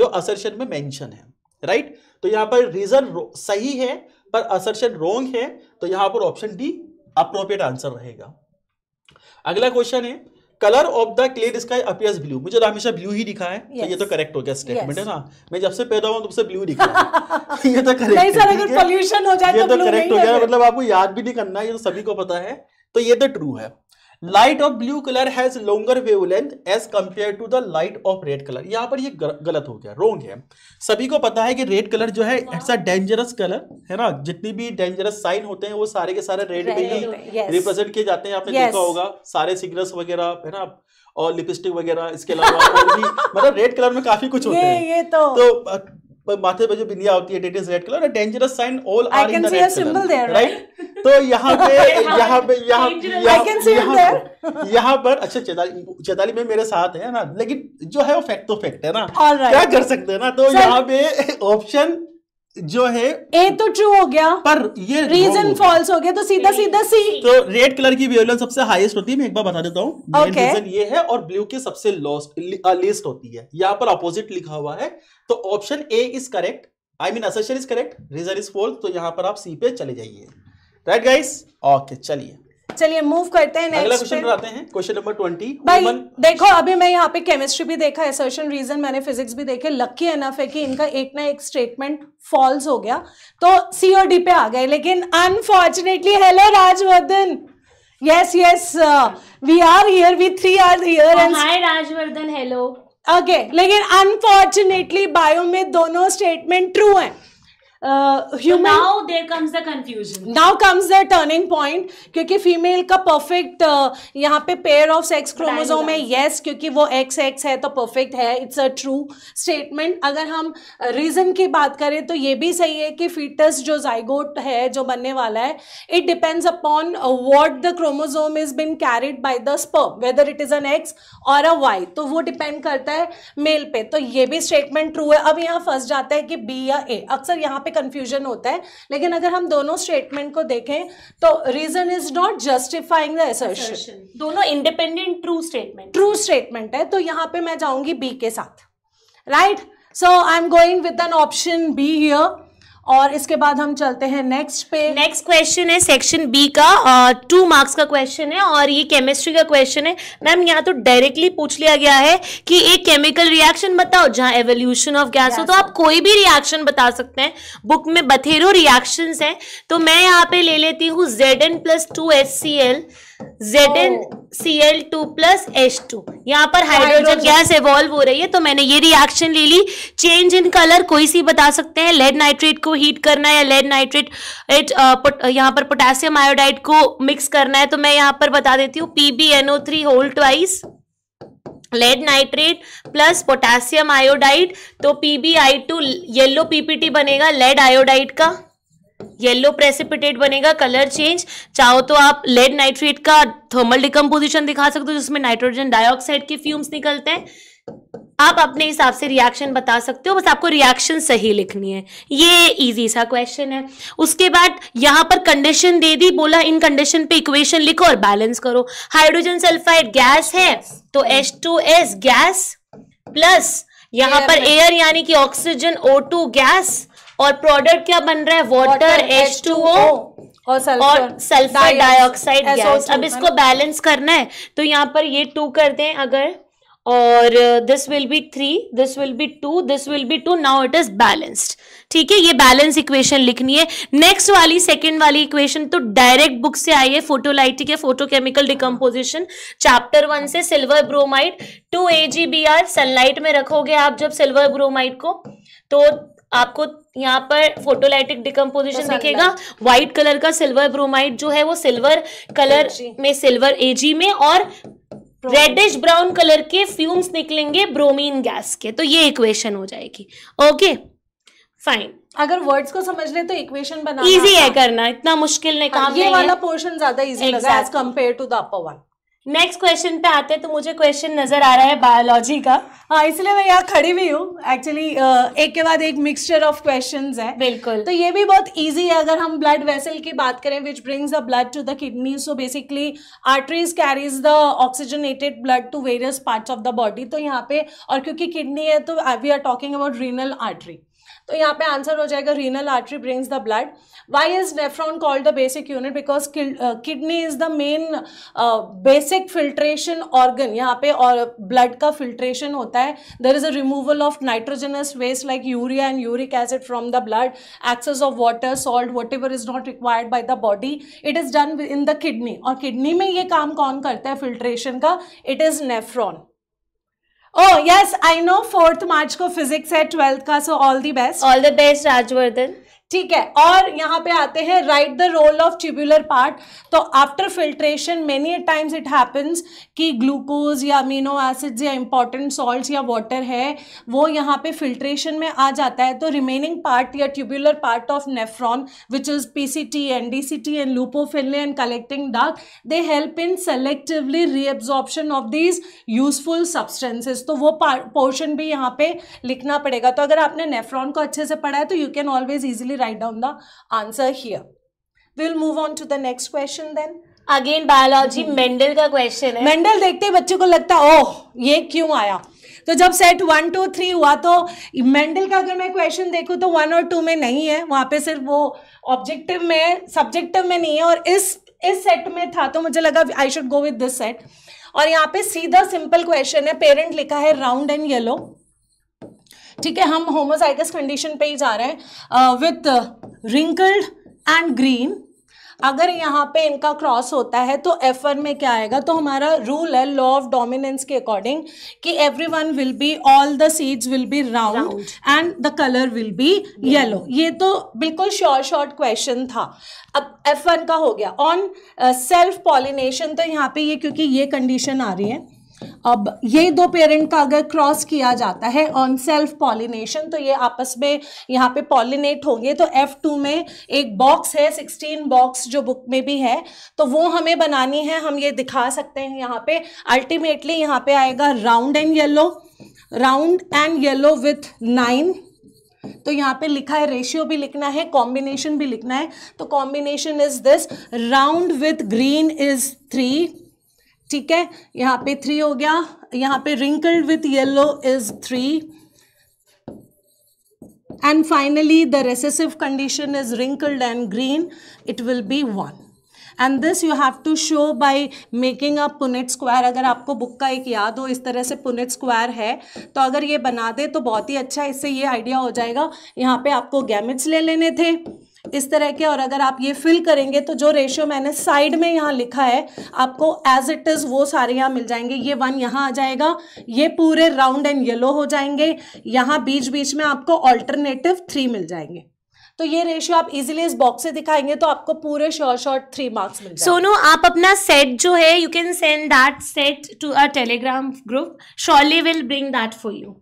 जो असर्शन में मेंशन है राइट right? तो यहाँ पर रीजन सही है पर असर्शन रॉन्ग है तो यहाँ पर ऑप्शन डी अप्रोप्रिएट आंसर रहेगा अगला क्वेश्चन है colour of the clear sky appears blue मुझे तो हमेशा ब्लू ही दिखा है तो yes. तो ये तो करेक्ट हो गया स्टेटमेंट yes. है ना मैं जब से पैदा हुआ तब से ब्लू दिखा ये तो करेक्ट नहीं सर अगर पोल्यूशन हो जाए ये तो, तो करेक्ट हो गया मतलब आपको याद भी नहीं करना ये तो सभी को पता है तो ये तो ट्रू है light of blue colour has longer wave length as compare to the light of red colour यहाँ पर ये गलत हो गया रोंग है सभी को पता है कि रेड कलर जो है इट्स अ डेंजरस कलर है ना जितनी भी डेंजरस साइन होते हैं वो सारे के सारे रेड में ही रिप्रेजेंट किए जाते हैं आपने yes. देखा होगा सारे सिग्नल्स वगैरह है ना और लिपस्टिक वगैरह इसके अलावा मतलब रेड कलर में काफी कुछ होते हैं ये तो, तो माथे पे जो बिंदिया होती है that is red colour dangerous sign all are in the red symbol there right तो यहाँ पे यहाँ पे यहाँ यहाँ यहाँ पर अच्छा चेताली चेताली में मेरे साथ है ना लेकिन जो है वो फैक्ट तो फैक्ट है ना क्या कर सकते हैं ना तो यहाँ पे ऑप्शन जो है ए तो ट्रू हो गया पर ये रीजन फॉल्स हो गया तो सीधा सीधा सी तो रेड कलर की वेवलेंथ सबसे हाईएस्ट होती है मैं एक बार बता देता हूँ okay. रीजन ये है और ब्लू की सबसे लेस्ट uh, होती है यहाँ पर अपोजिट लिखा हुआ है तो option A is correct I mean assertion is correct reason is false तो यहाँ पर आप सी पे चले जाइए राइट गाइस ओके चलिए चलिए मूव करते हैं नेक्स्ट क्वेश्चन पर आते हैं क्वेश्चन नंबर ट्वेंटी भाई देखो अभी मैं यहाँ पे केमिस्ट्री भी देखा एसर्शन रीजन मैंने फिजिक्स भी देखे लकी एनफ है कि इनका एक ना एक स्टेटमेंट फॉल्स हो गया तो सी और डी पे आ गए लेकिन unfortunately hello Rajvardhan yes yes we are here we three are here and hi Rajvardhan hello okay लेकिन अनफॉर्चुनेटली बायो में दोनों स्टेटमेंट ट्रू हैं uh, human so now there comes the confusion now comes the turning point क्योंकि female का perfect uh, यहाँ पे pair of sex chromosome है yes क्योंकि वो एक्स एक्स है तो परफेक्ट है इट्स अ ट्रू स्टेटमेंट अगर हम रीजन uh, की बात करें तो ये भी सही है कि फीटस जो जाइगोट है जो बनने वाला है it depends upon what the chromosome is being carried by the स्प whether it is an X और अ वाई तो वो डिपेंड करता है मेल पे तो ये भी स्टेटमेंट ट्रू है अब यहाँ फंस जाता है कि बी या ए अक्सर यहाँ पे कन्फ्यूजन होता है लेकिन अगर हम दोनों स्टेटमेंट को देखें तो reason is not justifying the assertion दोनों independent true statement true statement है तो यहाँ पे मैं जाऊंगी बी के साथ right so I am going with an option B here और इसके बाद हम चलते हैं नेक्स्ट पे नेक्स्ट क्वेश्चन है सेक्शन बी का टू uh, मार्क्स का क्वेश्चन है और ये केमिस्ट्री का क्वेश्चन है मैम यहाँ तो डायरेक्टली पूछ लिया गया है कि एक केमिकल रिएक्शन बताओ जहाँ एवोल्यूशन ऑफ गैस हो तो आप कोई भी रिएक्शन बता सकते हैं बुक में बथेरो रिएक्शन है तो मैं यहाँ पे ले लेती हूँ Z N plus two S C L Z N C L two plus H two यहाँ पर हाइड्रोजन गैस इवॉल्व हो रही है तो मैंने ये रिएक्शन ले ली चेंज इन कलर कोई सी बता सकते हैं लेड नाइट्रेट को हीट करना है या लेड नाइट्रेट इट यहाँ पर पोटेशियम आयोडाइड को मिक्स करना है तो मैं यहाँ पर बता देती हूँ PBNO three whole twice lead nitrate plus potassium iodide तो पीबीआई टू येलो पीपीटी बनेगा लेड आयोडाइड का येलो प्रेसिपिटेट बनेगा कलर चेंज चाहो तो आप लेड नाइट्रेट का थर्मल डिकम्पोजिशन दिखा सकते हो जिसमें नाइट्रोजन डाइऑक्साइड के फ्यूम्स निकलते हैं आप अपने हिसाब से रिएक्शन बता सकते हो बस आपको रिएक्शन सही लिखनी है ये इजी सा क्वेश्चन है उसके बाद यहां पर कंडीशन दे दी बोला इन कंडीशन पे इक्वेशन लिखो और बैलेंस करो हाइड्रोजन सल्फाइड गैस है तो H two S gas plus यहां पर एयर यानी कि ऑक्सीजन ओ टू गैस और प्रोडक्ट क्या बन रहा है वाटर एच टू ओ और सल्फर डाइऑक्साइड गैस अब इसको बैलेंस करना है तो यहाँ पर ये टू कर दें अगर और this will be three this will be two this will be two now it is balanced ठीक है ये बैलेंस इक्वेशन लिखनी है नेक्स्ट वाली सेकेंड वाली इक्वेशन तो डायरेक्ट बुक से आई है फोटोलाइटिक या फोटोकेमिकल डिकम्पोजिशन चैप्टर वन से silver bromide to a sunlight में रखोगे आप जब सिल्वर ब्रोमाइड को तो आपको यहाँ पर फोटोलाइटिक डिकम्पोजिशन दिखेगा व्हाइट कलर का सिल्वर ब्रोमाइड जो है वो सिल्वर कलर में सिल्वर एजी में और रेडिश ब्राउन कलर के फ्यूम्स निकलेंगे ब्रोमीन गैस के तो ये इक्वेशन हो जाएगी ओके फाइन अगर वर्ड्स को समझ ले तो इक्वेशन बनाना इजी है करना इतना मुश्किल नहीं हाँ, काम ये वाला पोर्शन ज्यादा इजी लगा as compare to the upper one next question पे आते हैं तो मुझे क्वेश्चन नज़र आ रहा है बायोलॉजी का हाँ इसलिए मैं यहाँ खड़ी हुई हूँ एक्चुअली एक के बाद एक मिक्सचर ऑफ क्वेश्चन है बिल्कुल तो ये भी बहुत ईजी है अगर हम ब्लड वेसल की बात करें which brings the blood to the kidney so basically arteries carries the oxygenated blood to various part of the body तो यहाँ पे और क्योंकि किडनी है तो we are talking about renal artery तो यहाँ पे आंसर हो जाएगा renal artery brings the blood why is nephron called the basic unit because kidney is the main basic filtration organ यहाँ पे और ब्लड का फिल्ट्रेशन होता है there is a removal of nitrogenous waste like urea and uric acid from the blood excess of water salt whatever is not required by the body it is done in the kidney और kidney में ये काम कौन करता है filtration का it is nephron oh yes I know fourth March को physics है ट्वेल्थ का so all the best all the best Rajvardhan ठीक है और यहाँ पे आते हैं right the role of tubular part तो after filtration many times it happens कि ग्लूकोज या अमीनो एसिड्स या इंपॉर्टेंट सॉल्ट या वाटर है वो यहाँ पे फिल्ट्रेशन में आ जाता है तो रिमेनिंग पार्ट या tubular part of nephron which is P C T and D C T and loop of Henle and collecting डार्क they help in selectively reabsorption of these useful substances तो वो पोर्शन भी यहाँ पे लिखना पड़ेगा तो अगर आपने नेफ्रॉन को अच्छे से पढ़ा है तो you can always easily simply write down the answer here. We'll move on to the next question then. Again biology Mendel का क्वेश्चन है मेंडल देखते ही बच्चे को लगता ओह ये क्यों आया तो जब सेट वन टू थ्री हुआ तो मेंडल का अगर मैं क्वेश्चन देखूँ तो वन और टू में नहीं है वहाँ पे सिर्फ वो ऑब्जेक्टिव में सब्जेक्टिव में नहीं है और इस इस सेट में था तो मुझे लगा I should go with this set और यहाँ पे सीधा सिंपल क्वेश्चन है पेरेंट लिखा है राउंड एंड येलो ठीक है हम होमोसाइगस कंडीशन पे ही जा रहे हैं विथ रिंकल्ड एंड ग्रीन अगर यहाँ पे इनका क्रॉस होता है तो एफ वन में क्या आएगा तो हमारा रूल है लॉ ऑफ डोमिनेंस के अकॉर्डिंग कि every one will be all the seeds will be round and the colour will be yellow ये तो बिल्कुल श्योर शॉर्ट क्वेश्चन था अब एफ वन का हो गया ऑन सेल्फ पॉलिनेशन तो यहाँ पे ये क्योंकि ये कंडीशन आ रही है अब ये दो पेरेंट का अगर क्रॉस किया जाता है ऑन सेल्फ पॉलिनेशन तो ये आपस में यहाँ पे पॉलिनेट होंगे तो F2 में एक बॉक्स है 16 बॉक्स जो बुक में भी है तो वो हमें बनानी है हम ये दिखा सकते हैं यहाँ पे अल्टीमेटली यहाँ पे आएगा round and yellow round and yellow with nine तो यहाँ पे लिखा है रेशियो भी लिखना है कॉम्बिनेशन भी लिखना है तो combination is this round with green is three ठीक है यहाँ पे थ्री हो गया यहाँ पे wrinkled with yellow is three and finally the recessive condition is wrinkled and green it will be one and this you have to show by making a Punnett square अगर आपको बुक का एक याद हो इस तरह से पुनेट स्क्वायर है तो अगर ये बना दे तो बहुत ही अच्छा इससे ये आइडिया हो जाएगा यहाँ पे आपको गैमिट्स ले लेने थे इस तरह के और अगर आप ये फिल करेंगे तो जो रेशियो मैंने साइड में यहाँ लिखा है आपको एज इट इज़ वो सारे यहाँ मिल जाएंगे ये वन यहाँ आ जाएगा ये पूरे राउंड एंड येलो हो जाएंगे यहाँ बीच बीच में आपको ऑल्टरनेटिव थ्री मिल जाएंगे तो ये रेशियो आप इजीली इस बॉक्स से दिखाएंगे तो आपको पूरे शॉर्ट शॉर्ट थ्री मार्क्स मिल सोनो आप अपना सेट जो है you can send that set to a Telegram group shortly will bring that for you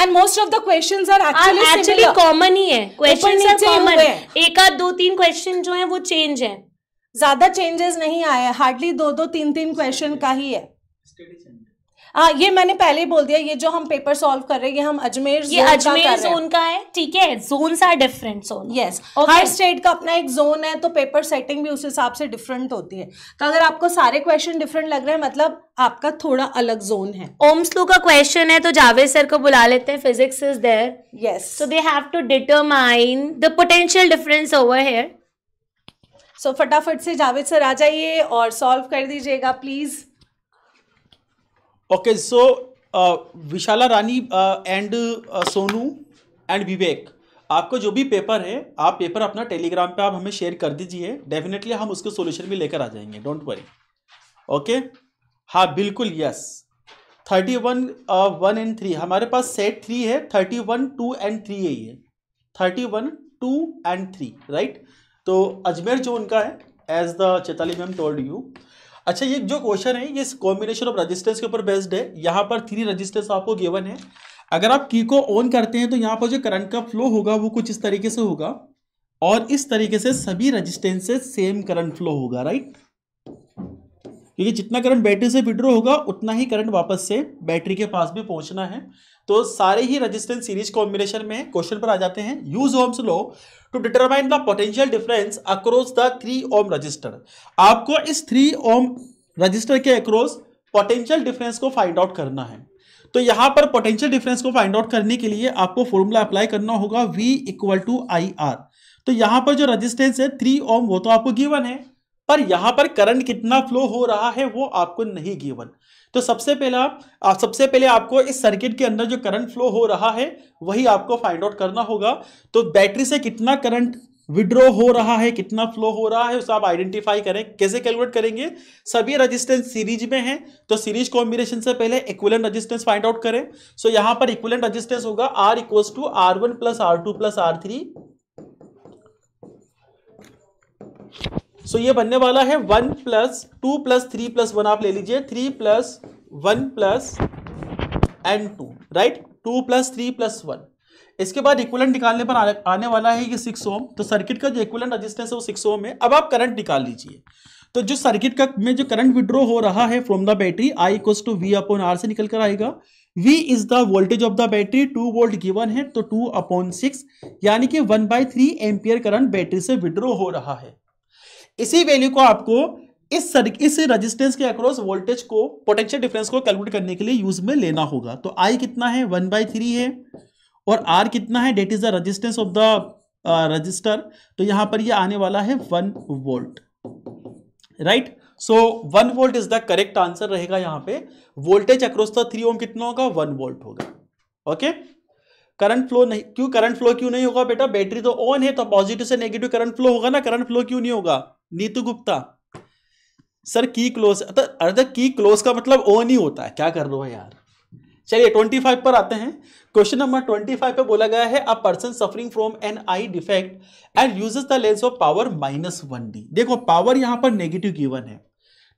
and most of the question are actually actually common ही है क्वेश्चन एक आध दो तीन क्वेश्चन जो है वो चेंज है ज्यादा चेंजेस नहीं आए हार्डली दो दो तीन तीन क्वेश्चन का ही है आ, ये मैंने पहले ही बोल दिया ये जो हम पेपर सॉल्व कर रहे हैं ये हम अजमेर ये अजमेर जोन का है ठीक है zone are different zone yes हर स्टेट का अपना एक जोन है तो पेपर सेटिंग भी उस हिसाब से डिफरेंट होती है तो अगर आपको सारे क्वेश्चन डिफरेंट लग रहे हैं मतलब आपका थोड़ा अलग जोन है ओम्सलू का क्वेश्चन है तो जावेद सर को बुला लेते हैं physics is there yes so they have to determine the potential difference over here so फटाफट से जावेद सर आ जाइए और सॉल्व कर दीजिएगा please okay so Vishala Rani and Sonu and Vivek आपको जो भी पेपर है आप पेपर अपना टेलीग्राम पे आप हमें शेयर कर दीजिए डेफिनेटली हम उसके सोल्यूशन भी लेकर आ जाएंगे डोंट वरी ओके हाँ बिल्कुल yes thirty one one and three हमारे पास सेट थ्री है thirty one two and three है ये thirty one two and three right तो अजमेर जो उनका है as the Chetali ma'am told you अच्छा ये जो क्वेश्चन है ये कॉम्बिनेशन ऑफ रजिस्टेंस के ऊपर बेस्ड है यहाँ पर थ्री रजिस्टेंस आपको गेवन है अगर आप की को ऑन करते हैं तो यहाँ पर जो करंट का फ्लो होगा वो कुछ इस तरीके से होगा और इस तरीके से सभी रजिस्टेंस से सेम करंट फ्लो होगा राइट क्योंकि जितना करंट बैटरी से विड्रो होगा उतना ही करंट वापस से बैटरी के पास भी पहुंचना है तो सारे ही रजिस्टेंस सीरीज कॉम्बिनेशन में क्वेश्चन पर आ जाते हैं use ohm's law to determine the potential difference across the three ohm resistor आपको इस थ्री ओम रजिस्टर के अक्रॉस पोटेंशियल डिफरेंस को फाइंड आउट करना है तो यहां पर पोटेंशियल डिफरेंस को फाइंड आउट करने के लिए आपको फॉर्मूला अप्लाई करना होगा V equal to I R तो यहां पर जो रेजिस्टेंस है थ्री ओम वो तो आपको गिवन है पर यहां पर करंट कितना फ्लो हो रहा है वो आपको नहीं गिवन तो सबसे पहला आप सबसे पहले आपको इस सर्किट के अंदर जो करंट फ्लो हो रहा है वही आपको फाइंड आउट करना होगा तो बैटरी से कितना करंट विड्रॉ हो रहा है कितना फ्लो हो रहा है उसे आप आइडेंटिफाई करें कैसे कैलकुलेट करेंगे सभी रेजिस्टेंस सीरीज में हैं तो सीरीज कॉम्बिनेशन से पहले इक्विलेंट रेजिस्टेंस फाइंड आउट करें सो so, यहां पर इक्विलेंट रेजिस्टेंस होगा R equals to R one plus R two plus R three so ये बनने वाला है one plus two plus three plus one आप ले लीजिए three plus one plus and two right two plus three plus one इसके बाद equivalent निकालने पर आने, वाला है ये सिक्स ओम तो सर्किट का जो इक्वलेंट रजिस्टेंस है वो सिक्स ओम है अब आप करंट निकाल लीजिए तो जो सर्किट का में जो करंट विड्रॉ हो रहा है from the battery I equal to V upon R से निकल कर आएगा V is the voltage of the battery two volt given है तो टू अपॉन सिक्स यानी कि one by three ampere current battery से विड्रॉ हो रहा है इसी वैल्यू को आपको इस सर, इस रेजिस्टेंस के अक्रॉस वोल्टेज को पोटेंशियल डिफरेंस को कैलकुलेट करने के लिए यूज में लेना होगा तो आई कितना है वन बाई थ्री है और आर कितना है that is the resistance of the resistor तो यहां पर ये यह आने वाला है one volt right so one volt is the correct answer रहेगा यहां पे voltage across the three ohm कितना होगा वन वोल्ट होगा ओके करंट फ्लो नहीं क्यों करंट फ्लो क्यों नहीं होगा बेटा बैटरी तो ऑन है तो पॉजिटिव से नेगेटिव करंट फ्लो होगा ना करंट फ्लो क्यों नहीं होगा नीतू गुप्ता सर की क्लोज अर्ध की क्लोज का मतलब ओन ही होता है क्या कर रहा है यार चलिए 25 पर आते हैं क्वेश्चन नंबर 25 पे बोला गया है a person suffering from an eye defect and uses the lens of power minus one D देखो पावर यहां पर नेगेटिव गिवन है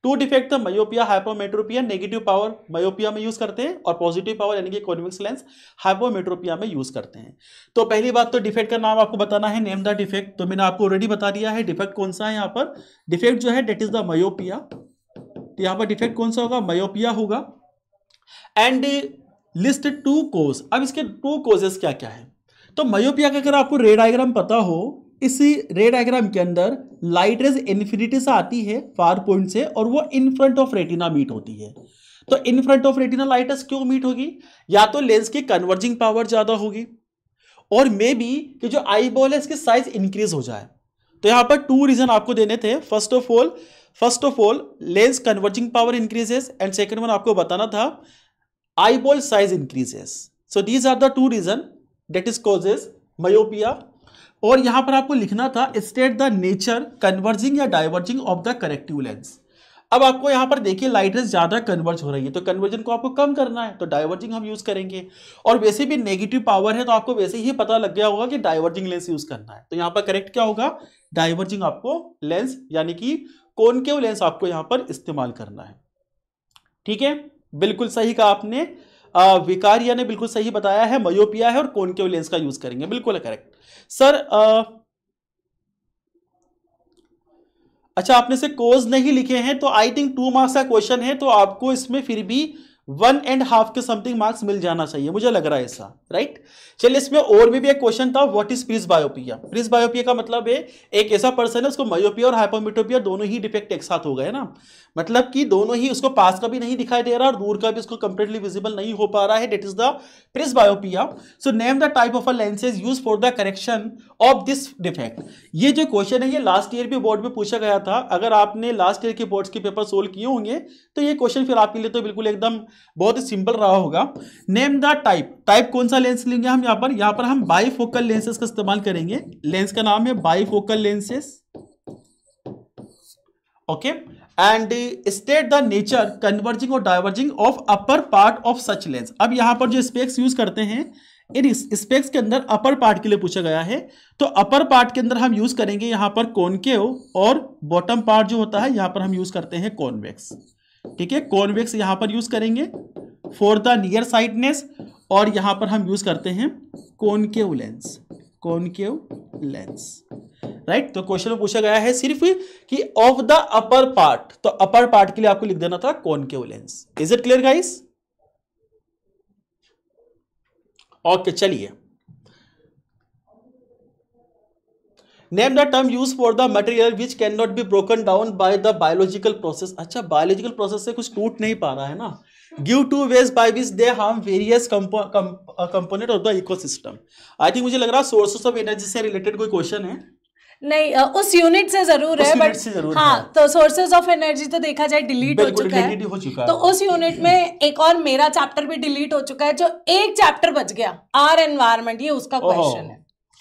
to defect myopia hypermetropia negative power myopia में यूज़ करते हैं और पॉजिटिव पावर यानी कि कॉन्वेक्स लेंस हाइपोमेट्रोपिया में यूज़ करते हैं तो पहली बात तो डिफेक्ट का नाम आपको बताना है नेम द डिफेक्ट तो मैंने आपको ऑलरेडी बता दिया है डिफेक्ट कौन सा है यहाँ पर डिफेक्ट जो है डेट इज़ द मयोपिया तो यहाँ पर डिफेक्ट कौन सा होगा मायोपिया होगा एंड लिस्ट टू कोज अब इसके टू कोजेस क्या क्या है तो मायोपिया का अगर आपको रे डायग्राम पता हो इसी रे डायग्राम के अंदर लाइट रेज इन्फिनिटी से आती है फार पॉइंट से और वो in front of retina meet होती है तो in front of retina light rays क्यों मीट होगी या तो लेंस की कन्वर्जिंग पावर ज़्यादा होगी और मे बी कि जो आई बॉल है इसकी साइज इंक्रीज हो जाए तो यहां पर टू रीजन आपको देने थे first of all first of all lens converging power increases and second one आपको बताना था eyeball size increases so these are the two reason that is causes myopia और यहां पर आपको लिखना था स्टेट द नेचर कन्वर्जिंग या diverging of the corrective lens अब आपको यहां पर देखिए लाइट रेस ज़्यादा कन्वर्ज हो रही है तो कन्वर्जन को आपको कम करना है तो डाइवर्जिंग हम यूज़ करेंगे और वैसे भी नेगेटिव पावर है तो आपको वैसे ही पता लग गया होगा कि डाइवर्जिंग लेंस यूज़ करना है तो यहां पर करेक्ट क्या होगा डाइवर्जिंग आपको लेंस यानी कि कॉनकेव लेंस आपको यहां पर इस्तेमाल करना है ठीक है बिल्कुल सही कहा आपने विकारिया ने बिल्कुल सही बताया है मयोपिया है और कॉनकेव लेंस का यूज़ करेंगे बिल्कुल करेक्ट सर आ, अच्छा आपने से कोज नहीं लिखे हैं तो आई थिंक टू मार्क्स का क्वेश्चन है तो आपको इसमें फिर भी वन एंड हाफ के समथिंग मार्क्स मिल जाना चाहिए मुझे लग रहा है ऐसा राइट चलिए इसमें और भी, भी एक क्वेश्चन था व्हाट इज प्रिज बायोपिया प्रिज बायोपिया का मतलब है एक ऐसा पर्सन है उसको मायोपिया और हाइपोमिटोपिया दोनों ही डिफेक्ट एक साथ हो गए ना मतलब कि दोनों ही उसको पास का भी नहीं दिखाई दे रहा और दूर का भी उसको कंप्लीटली विजिबल नहीं हो पा रहा है that is the presbyopia so name the type of a lenses use for the correction of this defect ये जो क्वेश्चन है ये लास्ट ईयर भी बोर्ड में पूछा गया था अगर आपने लास्ट ईयर के बोर्ड्स के पेपर सोल्व किए होंगे तो ये क्वेश्चन फिर आपके लिए तो बिल्कुल एकदम बहुत ही सिंपल रहा होगा नेम द टाइप टाइप कौन सा लेंस लेंगे हम यहाँ पर यहाँ पर हम बाईफोकल लेंसेज का इस्तेमाल करेंगे लेंस का नाम है bifocal lenses okay okay? And state the nature converging और diverging of upper part of such lens अब यहाँ पर जो स्पेक्स यूज करते हैं इन स्पेक्स के अंदर अपर पार्ट के लिए पूछा गया है तो अपर पार्ट के अंदर हम यूज करेंगे यहां पर कॉनकेव और बॉटम पार्ट जो होता है यहां पर हम यूज करते हैं कॉनवेक्स ठीक है कॉनवेक्स यहां पर यूज करेंगे फॉर द नियर साइडनेस और यहां पर हम यूज करते हैं concave lens concave lens right तो क्वेश्चन में पूछा गया है सिर्फ कि ऑफ द अपर पार्ट तो अपर पार्ट के लिए आपको लिख देना था concave lens is it clear guys okay चलिए name the term use for the material which can not be broken down by the biological process अच्छा बायोलॉजिकल प्रोसेस से कुछ टूट नहीं पा रहा है ना give two ways by which they harm various component of the ecosystem I think मुझे लग रहा है सोर्सेस ऑफ एनर्जी से रिलेटेड कोई क्वेश्चन है नहीं उस यूनिट से जरूर है बट हाँ तो सोर्सेज ऑफ एनर्जी तो देखा जाए डिलीट हो चुका है हो चुका तो उस यूनिट में एक और मेरा चैप्टर भी डिलीट हो चुका है जो एक चैप्टर बच गया आर एनवायरमेंट ये उसका क्वेश्चन है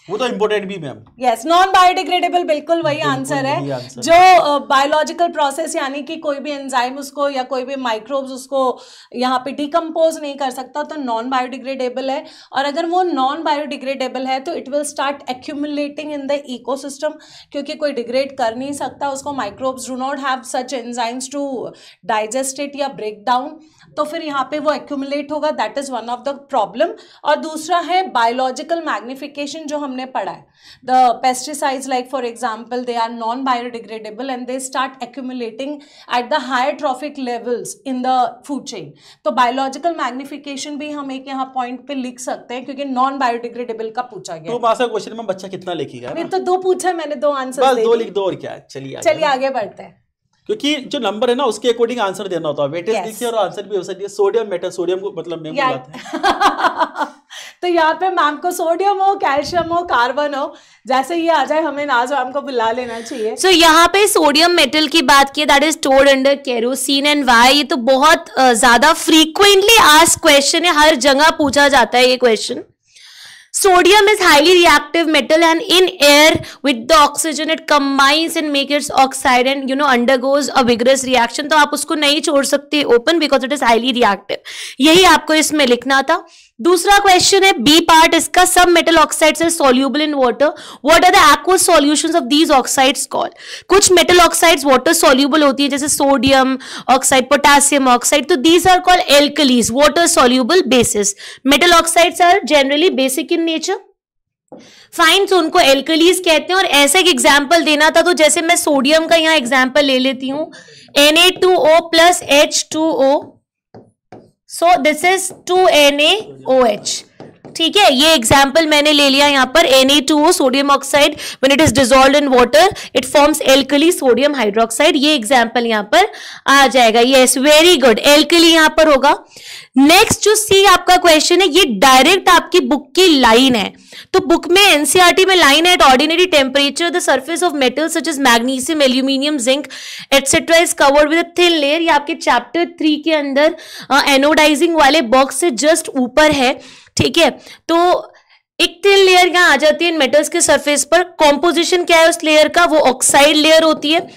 वो तो इम्पोर्टेंट भी मैम यस नॉन बायोडिग्रेडेबल बिल्कुल वही आंसर है जो बायोलॉजिकल प्रोसेस यानी कि कोई भी एंजाइम उसको या कोई भी माइक्रोब्स उसको यहाँ पे डिकम्पोज नहीं कर सकता तो नॉन बायोडिग्रेडेबल है और अगर वो नॉन बायोडिग्रेडेबल है तो it will start accumulating in the eco क्योंकि कोई डिग्रेड कर नहीं सकता उसको microbes do not have such enzymes to digest it या ब्रेक डाउन तो फिर यहाँ पे वो एक्यूमुलेट होगा that is one of the problem और दूसरा है बायोलॉजिकल मैग्निफिकेशन जो हमने पढ़ा है the pesticides like for example they are non biodegradable and they start accumulating at the higher trophic levels in the food chain तो biological magnification भी हम एक यहाँ पॉइंट पे लिख सकते हैं क्योंकि नॉन बायोडिग्रेडेबल का पूछा गया तो क्वेश्चन में बच्चा कितना लिखेगा तो दो पूछा मैंने दो आंसर दो लिख दो और क्या चलिए चलिए आगे बढ़ते हैं क्योंकि जो नंबर है ना उसके अकॉर्डिंग आंसर देना होता है वेटेज yes. देखिए और आंसर भी सकती है सोडियम मेटल सोडियम को मतलब में बुलाते तो यहाँ पे मैम को सोडियम हो कैल्शियम हो कार्बन हो जैसे ये आ जाए हमें नाज मैम को बुला लेना चाहिए सो so, यहाँ पे सोडियम मेटल की बात की that is stored under kerosene and why ये तो बहुत ज्यादा फ्रीक्वेंटली आज क्वेश्चन है हर जगह पूछा जाता है ये question sodium is highly reactive metal and in air with the oxygen it combines and make its oxide and you know undergoes a vigorous reaction तो आप उसको नहीं छोड़ सकते open because it is highly reactive यही आपको इसमें लिखना था दूसरा क्वेश्चन है बी पार्ट इसका सब metal oxides are soluble in water what are the aqueous solutions of these oxides called कुछ मेटल ऑक्साइड्स वाटर सोल्यूबल होती है जैसे सोडियम ऑक्साइड पोटासियम ऑक्साइड तो these are called alkalis water soluble bases metal oxides are generally basic in nature फाइन्स उनको alkalis कहते हैं और ऐसा एक एग्जाम्पल देना था तो जैसे मैं सोडियम का यहाँ एग्जाम्पल ले लेती हूँ N A two O plus H two O So this is 2NaOH. ठीक है ये एग्जाम्पल मैंने ले लिया यहाँ पर O sodium oxide when it is dissolve in water it forms alkali sodium hydroxide ये एग्जाम्पल यहाँ पर आ जाएगा येस वेरी गुड एल्कली यहाँ पर होगा नेक्स्ट जो सी आपका क्वेश्चन है ये डायरेक्ट आपकी बुक की लाइन है तो बुक में एनसीआरटी e में line at ordinary temperature the surface of metal such is magnesium aluminium zinc etcetera is covered with thin layer ये आपके चैप्टर थ्री के अंदर एनोडाइजिंग uh, वाले बॉक्स से जस्ट ऊपर है ठीक है तो एक तीन लेयर यहाँ आ जाती है मेटल्स के सरफेस पर कॉम्पोजिशन क्या है उस लेयर का वो ऑक्साइड लेयर होती है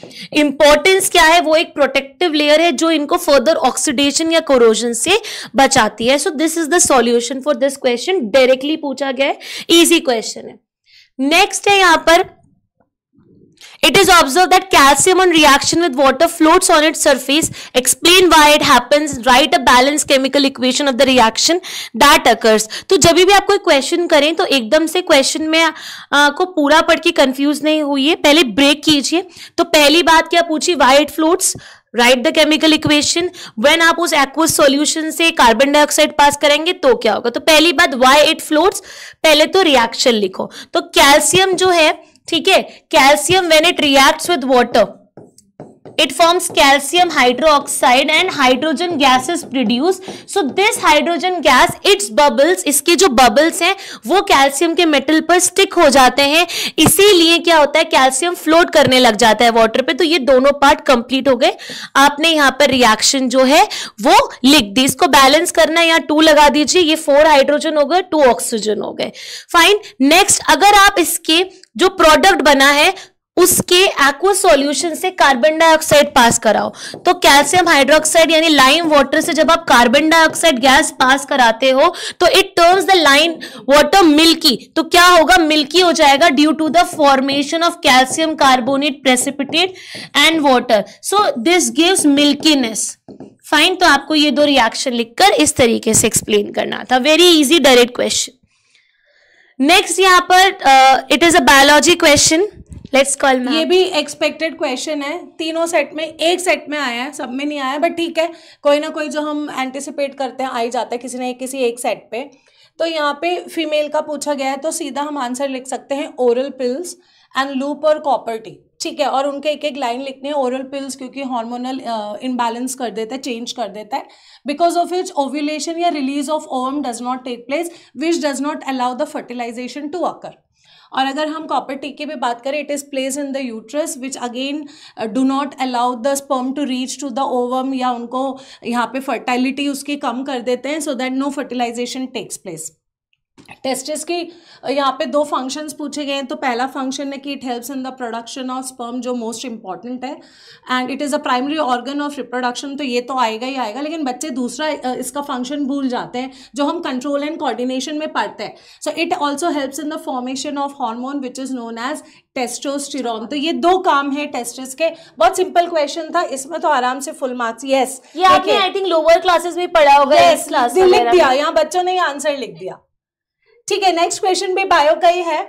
इंपॉर्टेंस क्या है वो एक प्रोटेक्टिव लेयर है जो इनको फर्दर ऑक्सीडेशन या कोरोजन से बचाती है so this is the solution for this question directly पूछा गया है इजी क्वेश्चन है नेक्स्ट है यहाँ पर it is observed that calcium on reaction with water floats on it surface explain why it happens. Write a balanced chemical equation of the reaction that occurs. तो जब भी आप कोई क्वेश्चन करें तो एकदम से क्वेश्चन में आ, को पूरा पढ़ के कंफ्यूज नहीं हुई है पहले ब्रेक कीजिए तो पहली बात क्या पूछी why it floats write the chemical equation when आप उस एक्व सोल्यूशन से कार्बन डाइऑक्साइड पास करेंगे तो क्या होगा तो पहली बात वाई इट फ्लोट्स पहले तो रिएक्शन लिखो तो कैल्सियम जो है ठीक है calcium when it react with water it forms calcium hydro oxide and hydrogen gas is produce so this hydrogen gas it's bubbles इसके जो बबल्स हैं वो कैल्शियम के मेटल पर स्टिक हो जाते हैं इसीलिए क्या होता है कैल्सियम फ्लोट करने लग जाता है वॉटर पे तो ये दोनों पार्ट कंप्लीट हो गए आपने यहां पर रिएक्शन जो है वो लिख दी इसको बैलेंस करना है यहां टू लगा दीजिए ये फोर हाइड्रोजन हो गए टू ऑक्सीजन हो गए फाइन नेक्स्ट अगर आप इसके जो प्रोडक्ट बना है उसके एक्वा सॉल्यूशन से कार्बन डाइऑक्साइड पास कराओ तो कैल्शियम हाइड्रोक्साइड यानी लाइम वाटर से जब आप कार्बन डाइऑक्साइड गैस पास कराते हो तो it terms the lime water milky तो क्या होगा मिल्की हो जाएगा due to the formation of calcium carbonate precipitate and water so this gives milkiness fine तो आपको ये दो रिएक्शन लिखकर इस तरीके से एक्सप्लेन करना था very easy direct question next यहाँ पर it is a biology question let's call ये भी एक्सपेक्टेड क्वेश्चन है तीनों सेट में एक सेट में आया है सब में नहीं आया बट ठीक है कोई ना कोई जो हम एंटिसिपेट करते हैं आ ही जाता है किसी न किसी एक सेट पे तो यहाँ पे फीमेल का पूछा गया है तो सीधा हम आंसर लिख सकते हैं ओरल पिल्स एंड लूप और कॉपर टी ठीक है और उनके एक एक लाइन लिखने हैं ओरल पिल्स क्योंकि हार्मोनल इम्बैलेंस कर देता है चेंज कर देता है बिकॉज ऑफ विच ओव्यूलेशन या release of ovum does not take place which does not allow the fertilization to occur और अगर हम कॉपर टीके पे बात करें it is place in the uterus which again do not allow the sperm to reach to the ovum या उनको यहाँ पे फर्टिलिटी उसकी कम कर देते हैं so that no fertilization takes place testis की यहाँ पे दो फंक्शंस पूछे गए हैं तो पहला फंक्शन है कि it helps in the production of sperm जो मोस्ट इंपॉर्टेंट है and it is a primary organ of reproduction तो ये तो आएगा ही आएगा लेकिन बच्चे दूसरा इसका फंक्शन भूल जाते हैं जो हम कंट्रोल एंड कोऑर्डिनेशन में पढ़ते हैं so it also helps in the formation of hormone which is known as testosterone तो ये दो काम है टेस्टिस के बहुत सिंपल क्वेश्चन था इसमें तो आराम से फुल मार्क्स यस ये आपने आई थिंक लोअर क्लासेस में पढ़ा होगा यस क्लास लिख दिया यहाँ बच्चों ने आंसर लिख दिया ठीक है नेक्स्ट क्वेश्चन भी बायो का ही है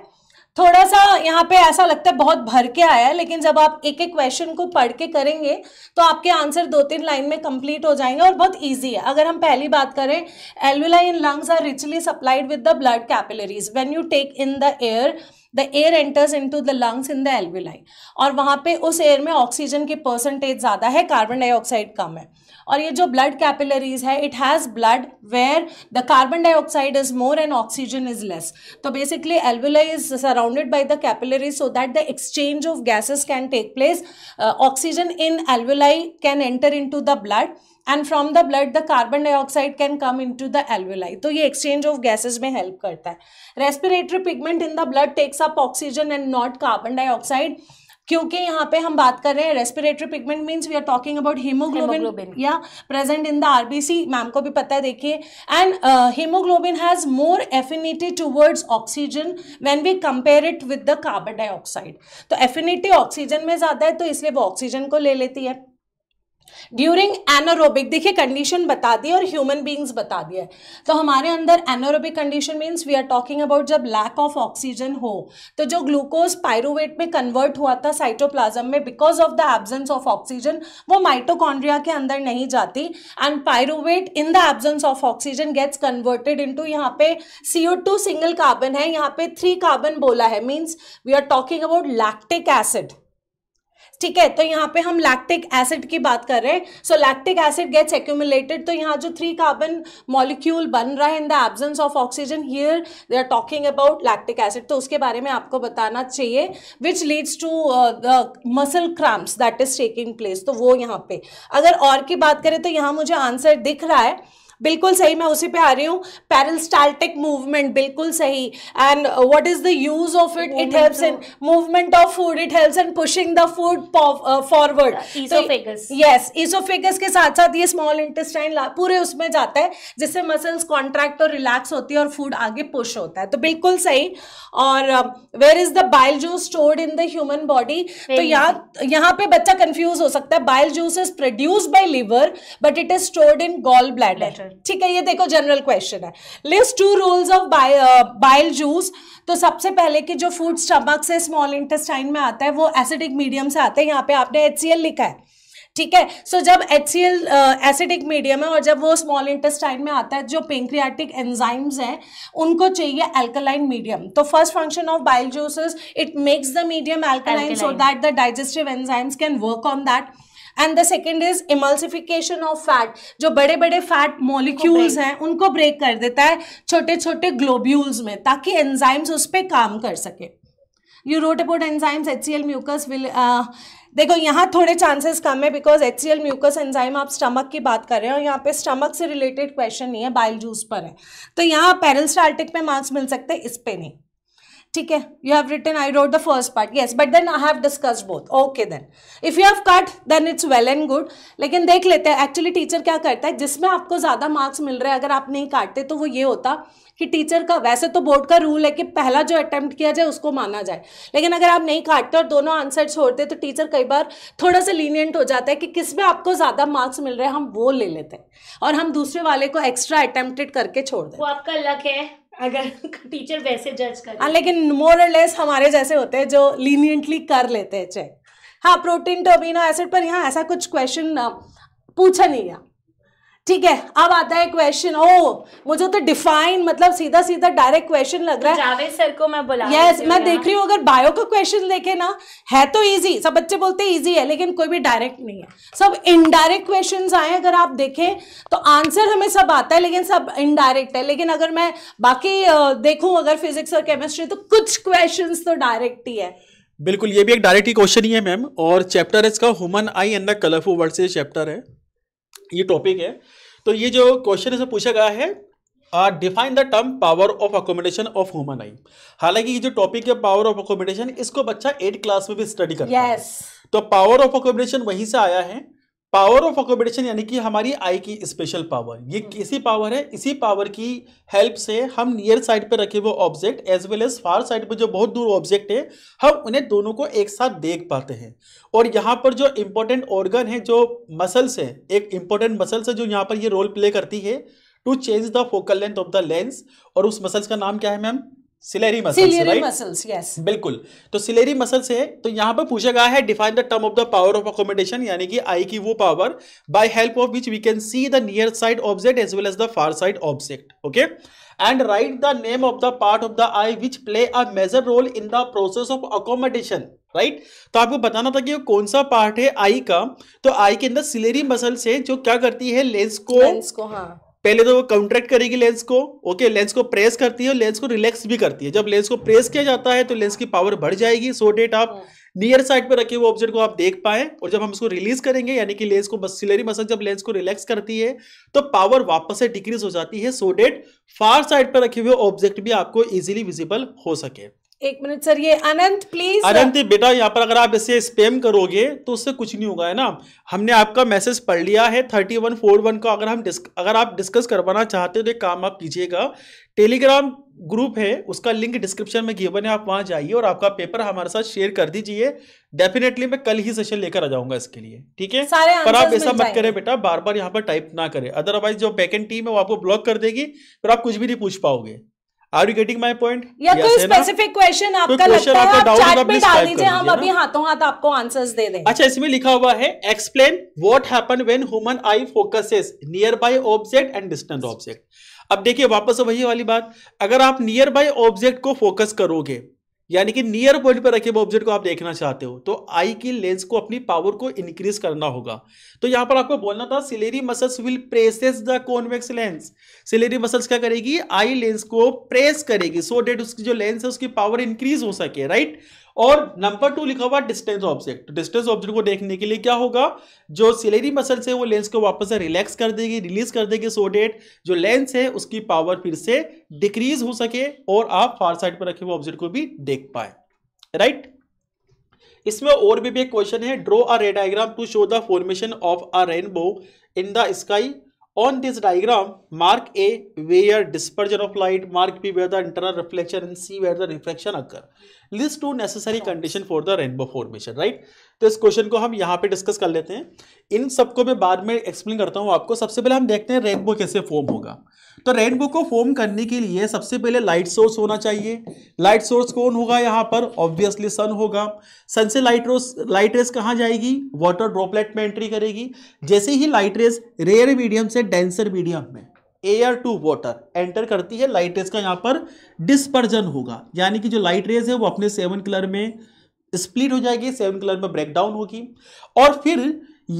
थोड़ा सा यहाँ पे ऐसा लगता है बहुत भर के आया है लेकिन जब आप एक एक क्वेश्चन को पढ़ के करेंगे तो आपके आंसर दो तीन लाइन में कंप्लीट हो जाएंगे और बहुत इजी है अगर हम पहली बात करें alveoli in lungs are richly supplied with the blood capillaries when you take in the air the air enters in to the lungs in the alveoli और वहाँ पे उस एयर में ऑक्सीजन की परसेंटेज ज़्यादा है कार्बन डाइऑक्साइड कम है और ये जो ब्लड कैपिलरीज है it has blood where the carbon dioxide is more and oxygen is less तो basically alveola is surrounded by the capillaries so that the exchange of gases can take place oxygen in alveoli can enter in to the blood and from the blood the carbon dioxide can come in to the alveoli तो ये exchange of gases में help करता है respiratory pigment in the blood takes up oxygen and not carbon dioxide क्योंकि यहाँ पे हम बात कर रहे हैं respiratory pigment means we are talking about haemoglobin या present in the RBC ma'am को भी पता है देखिए and haemoglobin has more affinity towards oxygen when we compare it with the carbon dioxide तो एफिनिटी ऑक्सीजन में ज़्यादा है तो इसलिए वो ऑक्सीजन को ले लेती है ड्यूरिंग एनोरोबिक देखिए कंडीशन बता दी और ह्यूमन बींग्स बता दिया तो हमारे अंदर anaerobic condition means we are talking about जब लैक ऑफ ऑक्सीजन हो तो जो ग्लूकोज पायरोवेट में कन्वर्ट हुआ था साइटोप्लाजम में because of the absence of oxygen वो माइटोकॉन्ड्रिया के अंदर नहीं जाती and pyruvate in the absence of oxygen gets converted into यहाँ पे सीओ टू सिंगल कार्बन है यहाँ पे थ्री कार्बन बोला है means we are talking about lactic acid ठीक है तो यहाँ पे हम लैक्टिक एसिड की बात कर रहे हैं so lactic acid gets accumulated तो यहाँ जो थ्री कार्बन मॉलिक्यूल बन रहा है in the absence of oxygen here they are talking about lactic acid तो उसके बारे में आपको बताना चाहिए which leads to the muscle cramps that is taking place तो वो यहाँ पे अगर और की बात करें तो यहाँ मुझे आंसर दिख रहा है बिल्कुल सही मैं उसी पे आ रही हूँ पैरलस्टाल्टिक मूवमेंट बिल्कुल सही and what is the use of it it helps in movement of food it helps in pushing the food forward yes oesophagus के साथ साथ ये स्मॉल इंटेस्टाइन पूरे उसमें जाता है जिससे मसल्स कॉन्ट्रैक्ट और रिलैक्स होती है और फूड आगे पुश होता है तो बिल्कुल सही और where is the bile juice stored in the human body तो यहाँ यहाँ पे बच्चा कंफ्यूज हो सकता है bile juice is produced by liver but it is stored in gall bladder ठीक है ये देखो जनरल क्वेश्चन है list two rules of bile juice तो सबसे पहले कि जो फूड स्टमक से स्मॉल इंटेस्टाइन में आता है वो एसिडिक मीडियम से आते हैं यहाँ पे आपने एच लिखा है ठीक है सो so, जब H C L acidic medium है और जब वो स्मॉल इंटेस्टाइन में आता है जो पेंक्रियाटिक एंजाइम्स हैं उनको चाहिए एल्कलाइन मीडियम तो first function of bile juices it makes the medium alkaline so that the digestive enzymes can work on that and the second is emulsification of fat जो बड़े बड़े फैट मॉलिक्यूल्स हैं उनको break कर देता है छोटे छोटे ग्लोब्यूल्स में ताकि एंजाइम्स उस पर काम कर सके you wrote about enzymes H C L mucus will देखो यहाँ थोड़े चांसेस कम है because H C L mucus enzyme आप स्टमक की बात कर रहे हो यहाँ पे स्टमक से रिलेटेड क्वेश्चन नहीं है बाइल जूस पर है तो यहाँ पेरल स्टार्टिक पे मार्क्स मिल सकते हैं इस पे नहीं ठीक है you have written I wrote the first part yes but then I have discuss both okay then if you have cut then it's well and good लेकिन देख लेते हैं एक्चुअली टीचर क्या करता है जिसमें आपको ज़्यादा मार्क्स मिल रहे हैं अगर आप नहीं काटते तो वो ये होता कि टीचर का वैसे तो बोर्ड का रूल है कि पहला जो अटैम्प्ट किया जाए उसको माना जाए लेकिन अगर आप नहीं काटते और दोनों आंसर छोड़ते तो टीचर कई बार थोड़ा सा लीनियंट हो जाता है कि किस में आपको ज़्यादा मार्क्स मिल रहे हैं हम वो ले लेते हैं और हम दूसरे वाले को एक्स्ट्रा अटैम्प्टेड करके छोड़ दें वो आपका लक है अगर टीचर वैसे जज कर हाँ लेकिन मोर एंड लेस हमारे जैसे होते हैं जो लीनियंटली कर लेते हैं चेक हाँ प्रोटीन टोबिनो एसिड पर यहाँ ऐसा कुछ क्वेश्चन पूछा नहीं गया ठीक है अब आता है क्वेश्चन ओ मुझे तो डिफाइन मतलब सीधा सीधा डायरेक्ट क्वेश्चन लग रहा है जावेद सर को मैं बोला यस yes, मैं देख रही हूँ अगर बायो का क्वेश्चन देखे ना है तो इजी सब बच्चे बोलते हैं इजी है लेकिन कोई भी डायरेक्ट नहीं है सब इनडायरेक्ट क्वेश्चन आए अगर आप देखें तो आंसर हमें सब आता है लेकिन सब इनडायरेक्ट है लेकिन अगर मैं बाकी देखूँ अगर फिजिक्स और केमिस्ट्री तो कुछ क्वेश्चन तो डायरेक्ट ही है बिल्कुल ये भी एक डायरेक्ट ही क्वेश्चन ही है मैम और चैप्टर इसका human eye and the colourful world से चैप्टर है ये टॉपिक है तो ये जो क्वेश्चन इसमें पूछा गया है define the term power of accommodation of human eye हालांकि ये जो टॉपिक है पावर ऑफ अकोमोडेशन इसको बच्चा एट क्लास में भी स्टडी करता yes. है तो पावर ऑफ अकोमोडेशन वहीं से आया है पावर ऑफ अकोमोडेशन यानी कि हमारी आई की स्पेशल पावर ये हम्म। किसी पावर है इसी पावर की हेल्प से हम नियर साइड पर रखे हुए object as well as far side पर जो बहुत दूर ऑब्जेक्ट है हम उन्हें दोनों को एक साथ देख पाते हैं और यहाँ पर जो इम्पोर्टेंट ऑर्गन है जो मसल्स है एक इम्पोर्टेंट मसल्स है जो यहाँ पर ये रोल प्ले करती है to change the focal length of the lens और उस मसल्स का नाम क्या है ma'am ciliary muscle muscles yes बिल्कुल तो सिलेरी मसल से तो यहाँ पर पूछा गया है define the term of the power of accommodation यानी कि आई की वो power by help of which we can see the near side object as well as the far side object okay and write the name of the part of the eye which play a major role in the process of accommodation right तो आपको बताना था कि कौन सा part है आई का तो आई के अंदर सिलेरी मसल से जो क्या करती है लेंस को लेंस को हाँ पहले तो वो कॉन्ट्रैक्ट करेगी लेंस को ओके लेंस को प्रेस करती है और लेंस को रिलैक्स भी करती है जब लेंस को प्रेस किया जाता है तो लेंस की पावर बढ़ जाएगी सो डेट आप नियर हाँ। साइड पर रखे हुए ऑब्जेक्ट को आप देख पाए और जब हम इसको रिलीज करेंगे यानी कि लेंस को मसिलरी मसल जब लेंस को रिलैक्स करती है तो पावर वापस से डिक्रीज हो जाती है सो डेट फार साइड पर रखे हुए ऑब्जेक्ट भी आपको इजिली विजिबल हो सके एक मिनट सर ये अनंत प्लीज अनंत बेटा यहाँ पर अगर आप इसे स्पेम करोगे तो उससे कुछ नहीं होगा है ना हमने आपका मैसेज पढ़ लिया है थर्टी वन फोर वन का अगर हम डिस्क अगर आप डिस्कस करवाना चाहते हो तो एक काम आप कीजिएगा टेलीग्राम ग्रुप है उसका लिंक डिस्क्रिप्शन में गिवन है आप वहाँ जाइए और आपका पेपर हमारे साथ शेयर कर दीजिए डेफिनेटली मैं कल ही सेशन लेकर आ जाऊंगा इसके लिए ठीक है पर आप ऐसा मत करें बेटा बार बार यहाँ पर टाइप ना करें अदरवाइज जो बैकेंड टीम है वो आपको ब्लॉक कर देगी फिर आप कुछ भी नहीं पूछ पाओगे are you getting my point या कोई स्पेसिफिक क्वेश्चन आपका लगता है आप चैट में डाल दीजिए हम अभी हाथों हाथ आपको आंसर्स दे दें अच्छा इसमें लिखा हुआ है explain what happen when human eye focuses nearby object and distant object अब देखिए वापस वही वाली बात अगर आप नियर बाय ऑब्जेक्ट को फोकस करोगे यानी कि नियर पॉइंट पर रखे हुए ऑब्जेक्ट को आप देखना चाहते हो तो आई की लेंस को अपनी पावर को इंक्रीज करना होगा तो यहां पर आपको बोलना था ciliary muscles will presses the convex lens ciliary muscles क्या करेगी आई लेंस को प्रेस करेगी सो so डेट उसकी जो लेंस है उसकी पावर इंक्रीज हो सके राइट right? और नंबर टू लिखा हुआ डिस्टेंस ऑब्जेक्ट डिस्टेंस ऑब्जेक्ट को देखने के लिए क्या होगा जो सिलेरी मसल है वो लेंस को वापस से रिलैक्स कर देगी रिलीज कर देगी सोडेट जो लेंस है उसकी पावर फिर से डिक्रीज हो सके और आप फार साइड पर रखे हुए ऑब्जेक्ट को भी देख पाए राइट right? इसमें और भी, भी एक क्वेश्चन है draw a ray diagram to show the formation of a rainbow in the sky on this diagram mark A where dispersion of light mark B where the internal reflection and C where the reflection occur list two necessary condition for the rainbow formation right तो इस question को हम यहाँ पे discuss कर लेते हैं इन सबको मैं बाद में एक्सप्लेन करता हूँ आपको सबसे पहले हम देखते हैं रेनबो कैसे फॉर्म होगा तो रेनबो को फॉर्म करने के लिए सबसे पहले लाइट सोर्स होना चाहिए लाइट सोर्स कौन होगा यहाँ पर ऑब्वियसली सन होगा सन से लाइट रोस लाइट रेस कहाँ जाएगी वाटर ड्रॉपलेट में एंट्री करेगी जैसे ही लाइट रेस रेयर मीडियम से डेंसर मीडियम में एयर टू वाटर एंटर करती है लाइट रेज का यहाँ पर डिस्पर्जन होगा यानी कि जो लाइट रेज है वो अपने सेवन कलर में स्प्लिट हो जाएगी सेवन कलर में ब्रेकडाउन होगी और फिर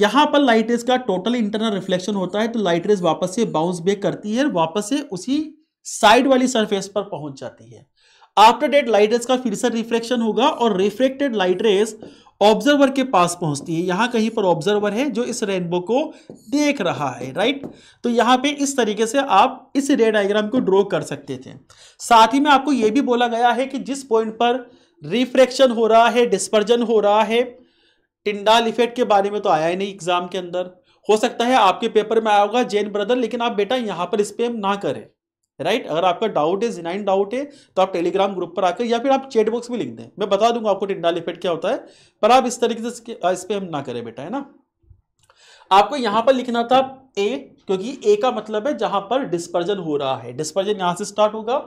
यहाँ पर लाइट रेज का टोटल इंटरनल रिफ्लेक्शन होता है तो लाइट रेज वापस से बाउंस बैक करती है वापस से उसी साइड वाली सरफेस पर पहुंच जाती है आफ्टर डेट लाइट रेस का फिर से रिफ्लेक्शन होगा और रिफ्लेक्टेड लाइट रेस ऑब्जर्वर के पास पहुंचती है यहां कहीं पर ऑब्जर्वर है जो इस रेनबो को देख रहा है राइट तो यहां पे इस तरीके से आप इस रे डायग्राम को ड्रॉ कर सकते थे साथ ही में आपको यह भी बोला गया है कि जिस पॉइंट पर रिफ्रैक्शन हो रहा है डिस्पर्जन हो रहा है टिंडाल इफेक्ट के बारे में तो आया ही नहीं एग्जाम के अंदर हो सकता है आपके पेपर में आया होगा जैन ब्रदर लेकिन आप बेटा यहां पर स्पेम ना करें राइट right? अगर आपका डाउट है जिनाइन डाउट है तो आप टेलीग्राम ग्रुप पर आकर या फिर आप चैट बॉक्स में लिख दें मैं बता दूंगा आपको टिंडाल इफेक्ट क्या होता है पर आप इस तरीके से इस पर हम ना करें बेटा है ना आपको यहां पर लिखना था ए क्योंकि ए का मतलब है जहां पर डिस्पर्जन हो रहा है डिस्पर्जन यहां से स्टार्ट होगा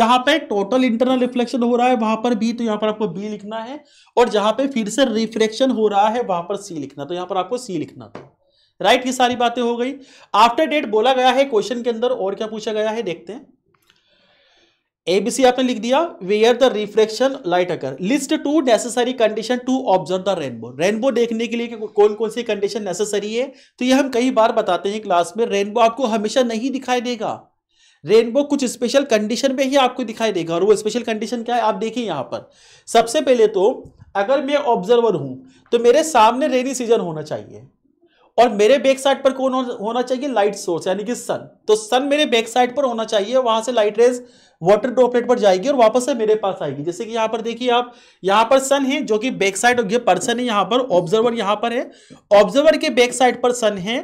जहां पे टोटल इंटरनल रिफ्लेक्शन हो रहा है वहां पर बी तो यहां पर आपको बी लिखना है और जहां पे फिर से रिफ्लेक्शन हो रहा है वहां पर सी लिखना तो यहां पर आपको सी लिखना था राइट ये सारी बातें हो गई आफ्टर डेट बोला गया है क्वेश्चन के अंदर और क्या पूछा गया है देखते हैं एबीसी आपने लिख दिया where the reflection light occur list two necessary condition to observe the rainbow rainbow देखने के लिए कौन कौन सी कंडीशन नेसेसरी है तो ये हम कई बार बताते हैं क्लास में रेनबो आपको हमेशा नहीं दिखाई देगा रेनबो कुछ स्पेशल कंडीशन में ही आपको दिखाई देगा और वो स्पेशल कंडीशन क्या है आप देखें यहां पर सबसे पहले तो अगर मैं ऑब्जर्वर हूं तो मेरे सामने रेनी सीजन होना चाहिए और मेरे बैक साइड पर कौन होना चाहिए लाइट सोर्स यानी कि सन तो सन मेरे बैक साइड पर होना चाहिए वहां से लाइट रेज वाटर ड्रॉपलेट पर जाएगी और वापस से मेरे पास आएगी जैसे कि यहां पर देखिए आप यहां पर सन है जो कि बैक साइड ये पर्सन है यहां पर ऑब्जर्वर यहां पर है ऑब्जर्वर के बैक साइड पर सन है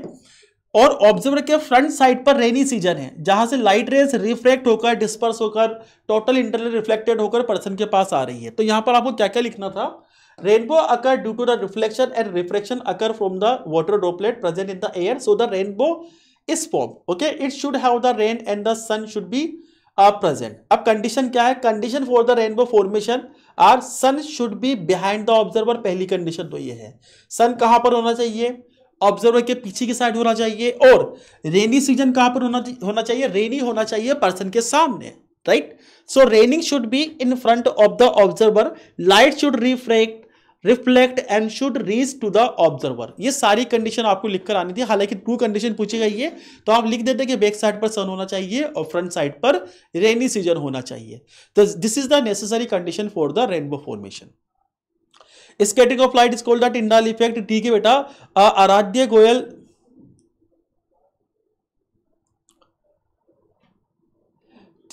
और ऑब्जर्वर के फ्रंट साइड पर रेनी सीजन है जहां से लाइट रेज रिफ्लेक्ट होकर डिस्पर्स होकर टोटल इंटरनल रिफ्लेक्टेड होकर पर्सन के पास आ रही है तो यहां पर आपको क्या क्या लिखना था Rainbow occur due to the reflection and refraction occur from the water droplet present in the air. So the rainbow is formed. Okay, it should have the rain and the sun should be uh, present. अब condition क्या है Condition for the rainbow formation are sun should be behind the observer पहली condition तो ये है सन कहाँ पर होना चाहिए ऑब्जर्वर के पीछे की साइड होना चाहिए और रेनी सीजन कहाँ पर होना होना चाहिए रेनी होना चाहिए पर्सन के सामने right so raining should be in front of the observer light should reflect reflect and should reach to the observer ये सारी कंडीशन आपको लिखकर आनी थी हालांकि टू कंडीशन गई है तो आप लिख देते कि बैक साइड पर सन होना चाहिए और फ्रंट साइड पर रेनी सीजन होना चाहिए तो this is the necessary condition for the rainbow formation scattering of light is called the Tyndall effect ठीक है बेटा आराध्य गोयल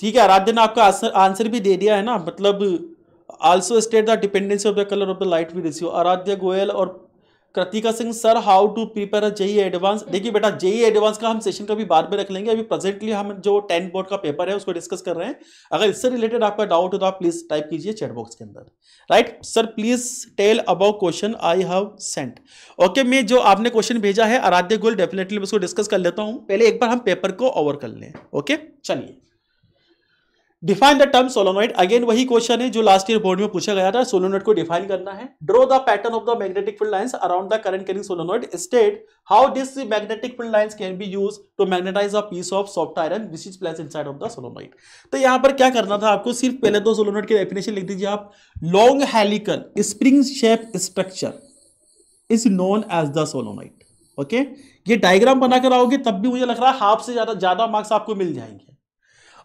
ठीक है आराध्य ने आपका आंसर भी दे दिया है ना मतलब also state the dependency of the colour of the light we receive Aaradhya Goyal और Kritika Singh sir how to prepare JEE advance देखिए बेटा जेई एडवांस e का हम सेशन कभी बाद में रख लेंगे अभी प्रेजेंटली हम जो टेंथ बोर्ड का पेपर है उसको डिस्कस कर रहे हैं अगर इससे रिलेटेड आपका डाउट हो तो आप प्लीज टाइप कीजिए चैट बॉक्स के अंदर right sir please tell about question I have sent okay मैं जो आपने क्वेश्चन भेजा है आराध्य गोल डेफिनेटली मैं उसको डिस्कस कर लेता हूँ पहले एक बार हम पेपर को ओवर कर लें ओके okay? चलिए define the term solenoid again वही क्वेश्चन है जो लास्ट ईयर बोर्ड में पूछा गया था सोलोनोइड को डिफाइन करना है draw the pattern of the magnetic field lines around the current carrying solenoid state how this magnetic field lines can be use to magnetize a piece of soft iron which is place inside of the solenoid तो यहां पर क्या करना था आपको सिर्फ पहले तो सोलोनोइड की डेफिनेशन लिख दीजिए आप long helical spring shape structure is known as the solenoid okay ये डायग्राम बनाकर आओगे तब भी मुझे लग रहा है हाफ से ज्यादा ज्यादा मार्क्स आपको मिल जाएंगे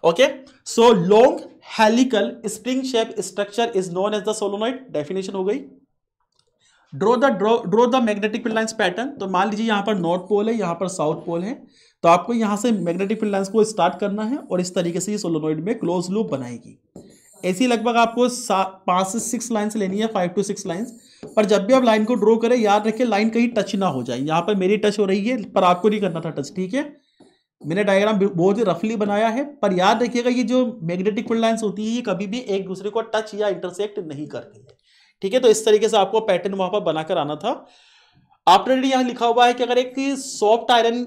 okay so long helical spring shape structure is known as the solenoid definition हो गई draw the draw draw the magnetic field lines pattern तो मान लीजिए यहां पर नॉर्थ पोल है यहां पर साउथ पोल है तो आपको यहां से मैग्नेटिक फील्ड लाइंस को स्टार्ट करना है और इस तरीके से ये सोलोनॉइड में क्लोज लूप बनाएगी ऐसी लगभग आपको पांच से सिक्स लाइन्स लेनी है फाइव टू सिक्स लाइन्स पर जब भी आप लाइन को ड्रॉ करें याद रखें लाइन कहीं टच ना हो जाए यहां पर मेरी टच हो रही है पर आपको नहीं करना था टच ठीक है मैंने डायग्राम बहुत ही रफली बनाया है पर याद रखिएगा ये जो मैग्नेटिक फील्ड लाइंस होती है ये कभी भी एक दूसरे को टच या इंटरसेक्ट नहीं करती है ठीक है तो इस तरीके से आपको पैटर्न वहां पर बनाकर आना था आपने यहां लिखा हुआ है कि अगर एक सॉफ्ट आयरन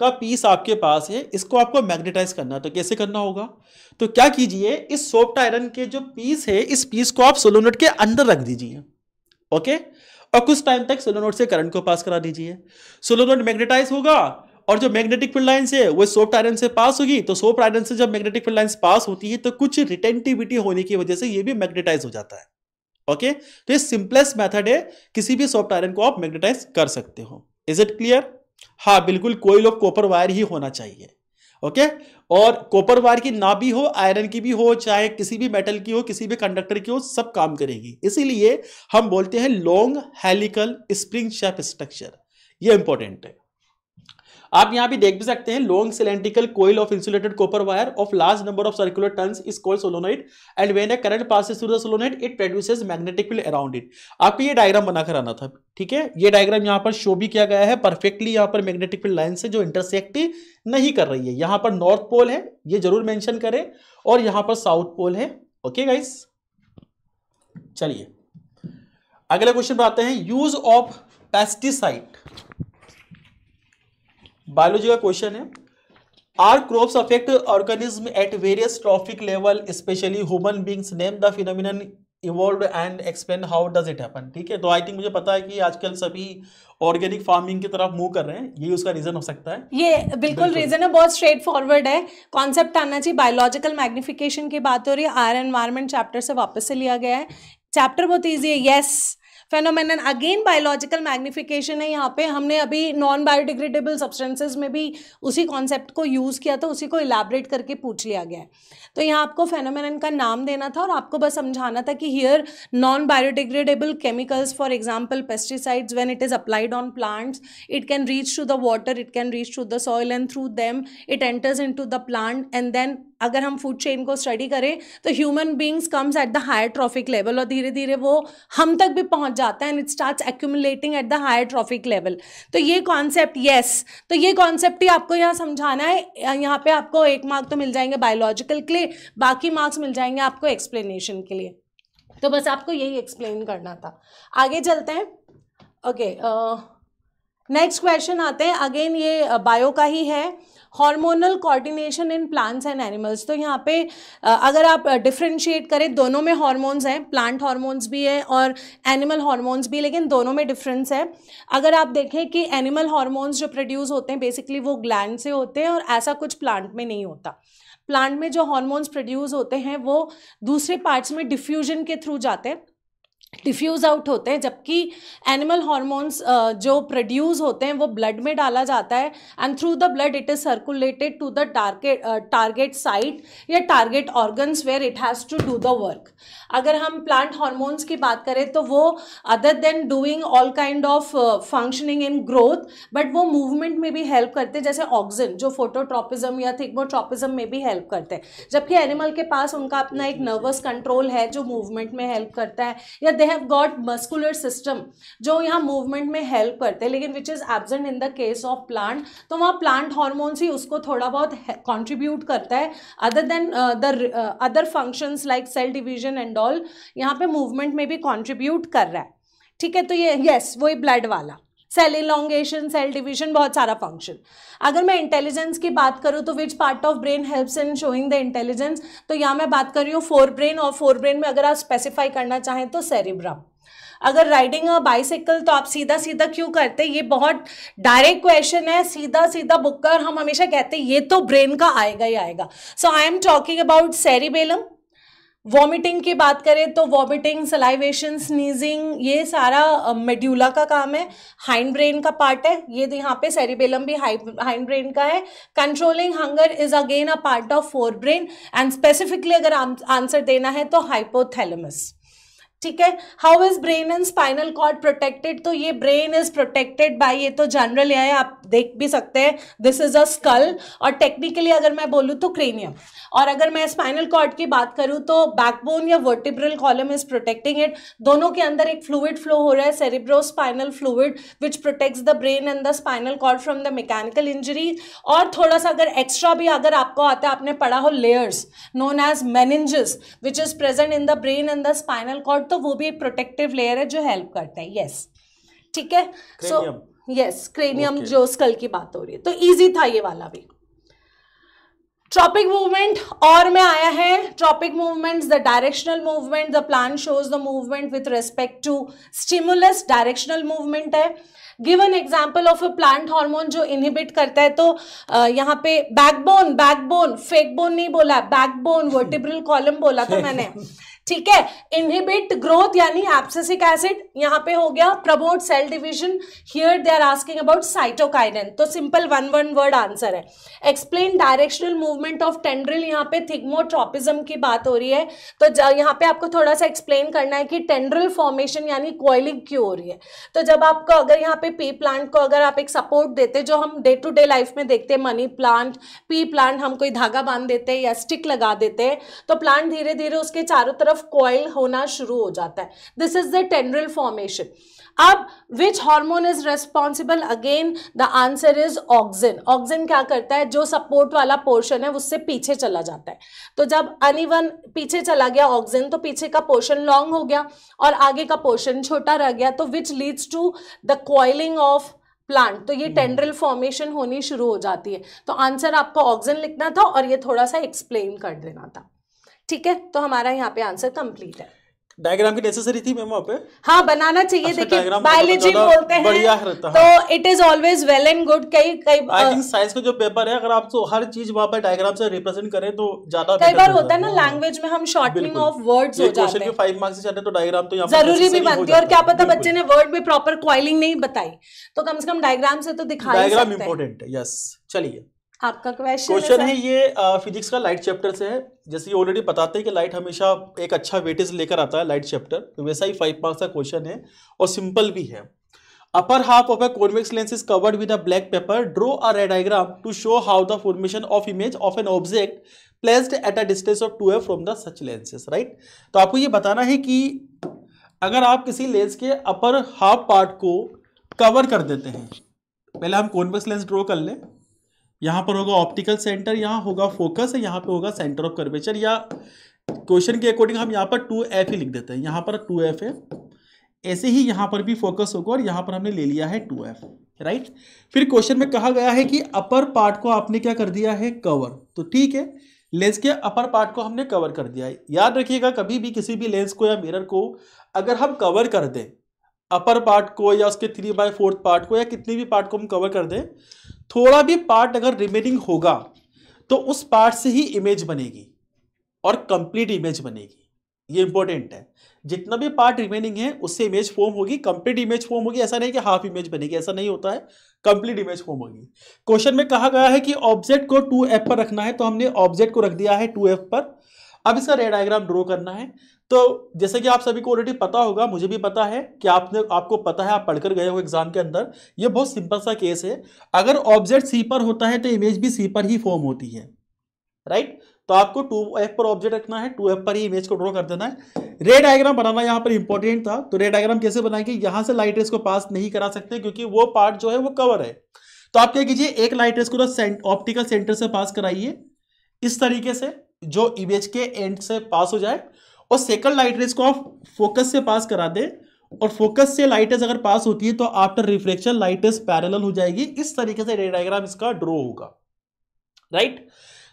का पीस आपके पास है इसको आपको मैग्नेटाइज करना है तो कैसे करना होगा तो क्या कीजिए इस सॉफ्ट आयरन के जो पीस है इस पीस को आप सोलोनोट के अंदर रख दीजिए ओके और कुछ टाइम तक सोलोनोट से करंट को पास करा दीजिए सोलोनोट मैग्नेटाइज होगा और जो मैग्नेटिक फील्ड लाइन है वो सोफ्ट आयरन से पास होगी तो सोफ्ट आयरन से जब मैग्नेटिक फील्ड लाइन पास होती है तो कुछ रिटेंटिविटी होने की वजह से ये भी मैग्नेटाइज हो जाता है ओके तो ये सिंपलेस्ट मेथड है किसी भी सॉफ्ट आयरन को आप मैग्नेटाइज कर सकते हो इज इट क्लियर हाँ बिल्कुल कोई लोग कॉपर वायर ही होना चाहिए ओके और कॉपर वायर की ना भी हो आयरन की भी हो चाहे किसी भी मेटल की हो किसी भी कंडक्टर की हो सब काम करेगी इसीलिए हम बोलते हैं long helical spring shape structure ये इंपॉर्टेंट है आप यहां भी देख भी सकते हैं long cylindrical coil of insulated copper wire of large number of circular turns is called solenoid and when a current passes through the solenoid it produces magnetic field around it आपको ये डायग्राम बनाकर आना था ठीक है ये diagram यहां पर शो भी किया गया है परफेक्टली यहां पर मैग्नेटिक फील्ड लाइन से जो इंटरसेक्ट नहीं कर रही है यहां पर नॉर्थ पोल है ये जरूर मैंशन करें और यहां पर साउथ पोल है ओके गाइस चलिए अगला क्वेश्चन पर आते हैं यूज ऑफ पेस्टिसाइड बायोलॉजी का क्वेश्चन है are crops affect organism at various trophic level specially human beings name the phenomenon involve and explain how does it happen ठीक है तो आई थिंक मुझे पता है कि आजकल सभी ऑर्गेनिक फार्मिंग की तरफ मूव कर रहे हैं ये उसका रीजन हो सकता है ये बिल्कुल, बिल्कुल। रीजन है बहुत स्ट्रेट फॉरवर्ड है कॉन्सेप्ट आना चाहिए बायोलॉजिकल मैग्निफिकेशन की बात हो रही है आर एनवायरमेंट चैप्टर से वापस से लिया गया है चैप्टर बहुत ईजी है yes phenomenon again biological magnification है यहाँ पे हमने अभी नॉन बायोडिग्रेडेबल सब्सटेंसेज में भी उसी कॉन्सेप्ट को यूज़ किया था उसी को इलाबरेट करके पूछ लिया गया है तो यहाँ आपको फेनोमेन का नाम देना था और आपको बस समझाना था कि here non biodegradable chemicals for example pesticides when it is applied on plants it can reach to the water it can reach to the soil and through them it enters in to the plant and then अगर हम food chain को study करें तो human beings comes at the higher trophic level और धीरे धीरे वो हम तक भी पहुँच पहुंच जाता है and it start accumulating at the higher trophic level तो ये कॉन्सेप्ट येस yes. तो ये कॉन्सेप्ट ही आपको यहाँ समझाना है यहाँ पे आपको एक मार्क तो मिल जाएंगे बायोलॉजिकल के लिए बाकी मार्क्स मिल जाएंगे आपको एक्सप्लेनेशन के लिए तो बस आपको यही एक्सप्लेन करना था आगे चलते हैं ओके नेक्स्ट क्वेश्चन आते हैं अगेन ये बायो का ही है hormonal coordination in plants and animals तो यहाँ पे अगर आप डिफ्रेंशिएट करें दोनों में हार्मोन्स हैं प्लांट हार्मोन्स भी है और एनिमल हार्मोन्स भी लेकिन दोनों में डिफरेंस है अगर आप देखें कि एनिमल हार्मोन्स जो प्रोड्यूस होते हैं बेसिकली वो ग्लैंड से होते हैं और ऐसा कुछ प्लांट में नहीं होता प्लांट में जो हॉर्मोन्स प्रोड्यूस होते हैं वो दूसरे पार्ट्स में डिफ्यूजन के थ्रू जाते हैं डिफ्यूज़ आउट होते हैं जबकि एनिमल हॉर्मोन्स जो प्रोड्यूस होते हैं वो ब्लड में डाला जाता है and through the blood it is circulated to the target target site या target organs where it has to do the work अगर हम प्लांट हॉर्मोन्स की बात करें तो वो other than doing all kind of functioning in growth but वो movement में भी हेल्प करते हैं जैसे ऑक्सीजन जो फोटोट्रॉपिज्म या थिकमोट्रॉपिज्म में भी हेल्प करते हैं जबकि एनिमल के पास उनका अपना एक नर्वस कंट्रोल है जो मूवमेंट में हेल्प करता है या they have got muscular system जो यहाँ मूवमेंट में हेल्प करते हैं लेकिन which is absent in the case of plant तो वहाँ प्लांट हॉर्मोन्स ही उसको थोड़ा बहुत कॉन्ट्रीब्यूट करता है other than other functions like cell division and cholesterol यहाँ पे मूवमेंट में भी कॉन्ट्रीब्यूट कर रहा है ठीक है तो ये यस वही ब्लड वाला सेल इलोंगेशन सेल डिविजन बहुत सारा फंक्शन अगर मैं इंटेलिजेंस की बात करूँ तो which part of brain helps in showing the intelligence तो यहाँ मैं बात कर रही हूँ फोर ब्रेन और फोर ब्रेन में अगर आप स्पेसिफाई करना चाहें तो सेरिब्रम अगर राइडिंग अ बाइसाइकिल तो आप सीधा सीधा क्यों करते ये बहुत डायरेक्ट क्वेश्चन है सीधा सीधा बुक कर हम हमेशा कहते ये तो ब्रेन का आएगा ही आएगा so I am talking about cerebellum vomiting की बात करें तो वॉमिटिंग सलाइवेशन स्नीजिंग ये सारा मेड्यूला का काम है हाइंड ब्रेन का पार्ट है ये तो यहाँ पे सेरिबेलम भी हाइंड ब्रेन का है controlling hunger is again a part of forebrain and specifically अगर आंसर देना है तो हाइपोथैलेमस ठीक है how is brain and spinal cord protected तो ये ब्रेन इज प्रोटेक्टेड बाय ये तो जनरल है आप देख भी सकते हैं दिस इज अ स्कल और टेक्निकली अगर मैं बोलूँ तो क्रेनियम और अगर मैं स्पाइनल कॉर्ड की बात करूँ तो बैकबोन या vertebral column is protecting it दोनों के अंदर एक फ्लूड फ्लो हो रहा है cerebrospinal fluid which protects the brain and the spinal cord from the mechanical injury और थोड़ा सा अगर एक्स्ट्रा भी अगर आपको आता है आपने पढ़ा हो layers known as meninges which is present in the brain and the spinal cord तो वो भी एक प्रोटेक्टिव लेयर है जो हेल्प करता है यस ठीक है सो यस क्रेनियम जो स्कल की बात हो रही है तो इजी था ये वाला भी ट्रॉपिक मूवमेंट और में आया है tropic movements the directional movement the plant shows the movement with respect to stimulus directional movement है given example of a plant hormone जो इनहिबिट करता है तो यहाँ पे बैकबोन बैकबोन फेक बोन नहीं बोला बैकबोन वर्टिब्रल कॉलम बोला था मैंने ठीक है इनहिबिट ग्रोथ यानी एप्सिक एसिड यहाँ पे हो गया promote cell division here they are asking about cytokinin तो simple one one word answer है explain directional movement of tendril यहाँ पे थिग्मोट्रॉपिज्म की बात हो रही है तो यहाँ पे आपको थोड़ा सा एक्सप्लेन करना है कि टेंड्रिल फॉर्मेशन यानी क्वॉलिंग क्यों हो रही है तो जब आपको अगर यहाँ पे पी प्लांट को अगर आप एक सपोर्ट देते जो हम डे टू डे लाइफ में देखते हैं मनी प्लांट पी प्लांट हम कोई धागा बांध देते हैं या स्टिक लगा देते हैं तो प्लांट धीरे धीरे उसके चारों तरफ तरफ कॉयल होना शुरू हो जाता है this is the tendril formation अब which hormone is responsible again the answer is auxin auxin क्या करता है जो सपोर्ट वाला पोर्शन है उससे पीछे चला जाता है तो जब अनिवन पीछे चला गया ऑक्सिन तो पीछे का पोर्शन लॉन्ग हो गया और आगे का पोर्शन छोटा रह गया तो which leads to the coiling of plant तो ये टेंड्रल hmm. फॉर्मेशन होनी शुरू हो जाती है तो आंसर आपको ऑक्सिन लिखना था और ये थोड़ा सा एक्सप्लेन कर देना था ठीक है तो हमारा यहाँ पे आंसर कंप्लीट है डायग्राम की नेसेसरी थी मैम वहाँ पे हाँ बनाना चाहिए अच्छा, देखिए बायोलॉजी तो बोलते हैं बढ़िया है तो it is always well and good कई कई आई थिंक साइंस का जो पेपर है अगर आप तो हर चीज वहाँ पे डायग्राम से रिप्रेजेंट करें तो ज्यादा कई बार होता है ना लैंग्वेज हाँ। में हम शॉर्टनिंग ऑफ वर्ड्स हो जाते हैं फाइव मार्क्स चल तो डायग्राम तो जरूरी भी बनती है और क्या पता बच्चे ने वर्ड भी प्रॉपर क्वाइलिंग नहीं बताई तो कम से कम डायग्राम से तो दिखा डायग्राम इम्पोर्टेंट है यस चलिए आपका क्वेश्चन क्वेश्चन है, है ये फिजिक्स का लाइट चैप्टर से है जैसे ये ऑलरेडी बताते हैं कि लाइट हमेशा एक अच्छा वेटेज लेकर आता है लाइट चैप्टर तो वैसा ही फाइव मार्क्स का क्वेश्चन है और सिंपल भी है upper half of a convex lens is covered with a black paper draw a ray diagram to show how the formation of image of an object placed at a distance of two F from the such lenses right तो आपको ये बताना है कि अगर आप किसी lens के अपर हाफ पार्ट को कवर कर देते हैं पहले हम कॉन्वेक्स लेंस ड्रॉ कर लें यहाँ पर होगा ऑप्टिकल सेंटर यहाँ होगा फोकस यहाँ पे होगा सेंटर ऑफ कर्वेचर या क्वेश्चन के अकॉर्डिंग हम यहाँ पर टू एफ ही लिख देते हैं यहाँ पर टू एफ है ऐसे ही यहाँ पर भी फोकस होगा और यहाँ पर हमने ले लिया है टू एफ राइट फिर क्वेश्चन में कहा गया है कि अपर पार्ट को आपने क्या कर दिया है कवर तो ठीक है लेंस के अपर पार्ट को हमने कवर कर दिया है याद रखिएगा कभी भी किसी भी लेंस को या मिरर को अगर हम कवर कर दें अपर पार्ट को या उसके थ्री बाय फोर्थ पार्ट को या कितनी भी पार्ट को हम कवर कर दें थोड़ा भी पार्ट अगर रिमेनिंग होगा तो उस पार्ट से ही इमेज बनेगी और कंप्लीट इमेज बनेगी ये इंपॉर्टेंट है जितना भी पार्ट रिमेनिंग है उससे इमेज फॉर्म होगी कंप्लीट इमेज फॉर्म होगी ऐसा नहीं कि हाफ इमेज बनेगी ऐसा नहीं होता है कंप्लीट इमेज फॉर्म होगी क्वेश्चन में कहा गया है कि ऑब्जेक्ट को टू एफ पर रखना है तो हमने ऑब्जेक्ट को रख दिया है टू एफ पर अब इसका रेड डायग्राम ड्रॉ करना है तो जैसे कि आप सभी को ऑलरेडी पता होगा मुझे भी पता है कि आपने आपको पता है आप पढ़कर गए हो एग्जाम के अंदर ये बहुत सिंपल सा केस है अगर ऑब्जेक्ट सी पर होता है तो इमेज भी सी पर ही फॉर्म होती है राइट तो आपको टू एफ पर ऑब्जेक्ट रखना है टू एफ पर ही इमेज को ड्रॉ कर देना है रे डायग्राम बनाना यहाँ पर इंपॉर्टेंट था तो रे डायग्राम कैसे बनाएंगे यहाँ से लाइट रेस को पास नहीं करा सकते क्योंकि वो पार्ट जो है वो कवर है तो आप क्या कीजिए एक लाइट रेस को तो ऑप्टिकल सेंटर से पास कराइए इस तरीके से जो इमेज के एंड से पास हो जाए और सेकंड लाइट रेज को आप फोकस से पास करा दें और फोकस से लाइटेज अगर पास होती है तो आफ्टर रिफ्लेक्शन लाइटेज पैरल हो जाएगी इस तरीके से रे डायग्राम इसका ड्रॉ होगा राइट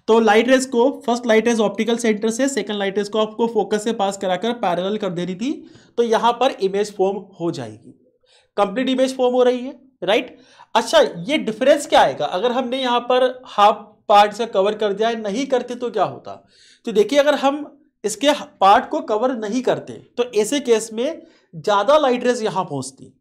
तो लाइट रेस को first light rays optical centre से सेकंड लाइट रेस को आपको फोकस से पास कराकर पैरेलल कर देनी थी तो यहां पर इमेज फॉर्म हो जाएगी कंप्लीट इमेज फॉर्म हो रही है राइट अच्छा ये डिफरेंस क्या आएगा अगर हमने यहां पर हाफ पार्ट से कवर कर दिया नहीं करते तो क्या होता तो देखिए अगर हम इसके पार्ट को कवर नहीं करते तो ऐसे केस में ज़्यादा लाइट रेज यहां पहुंचती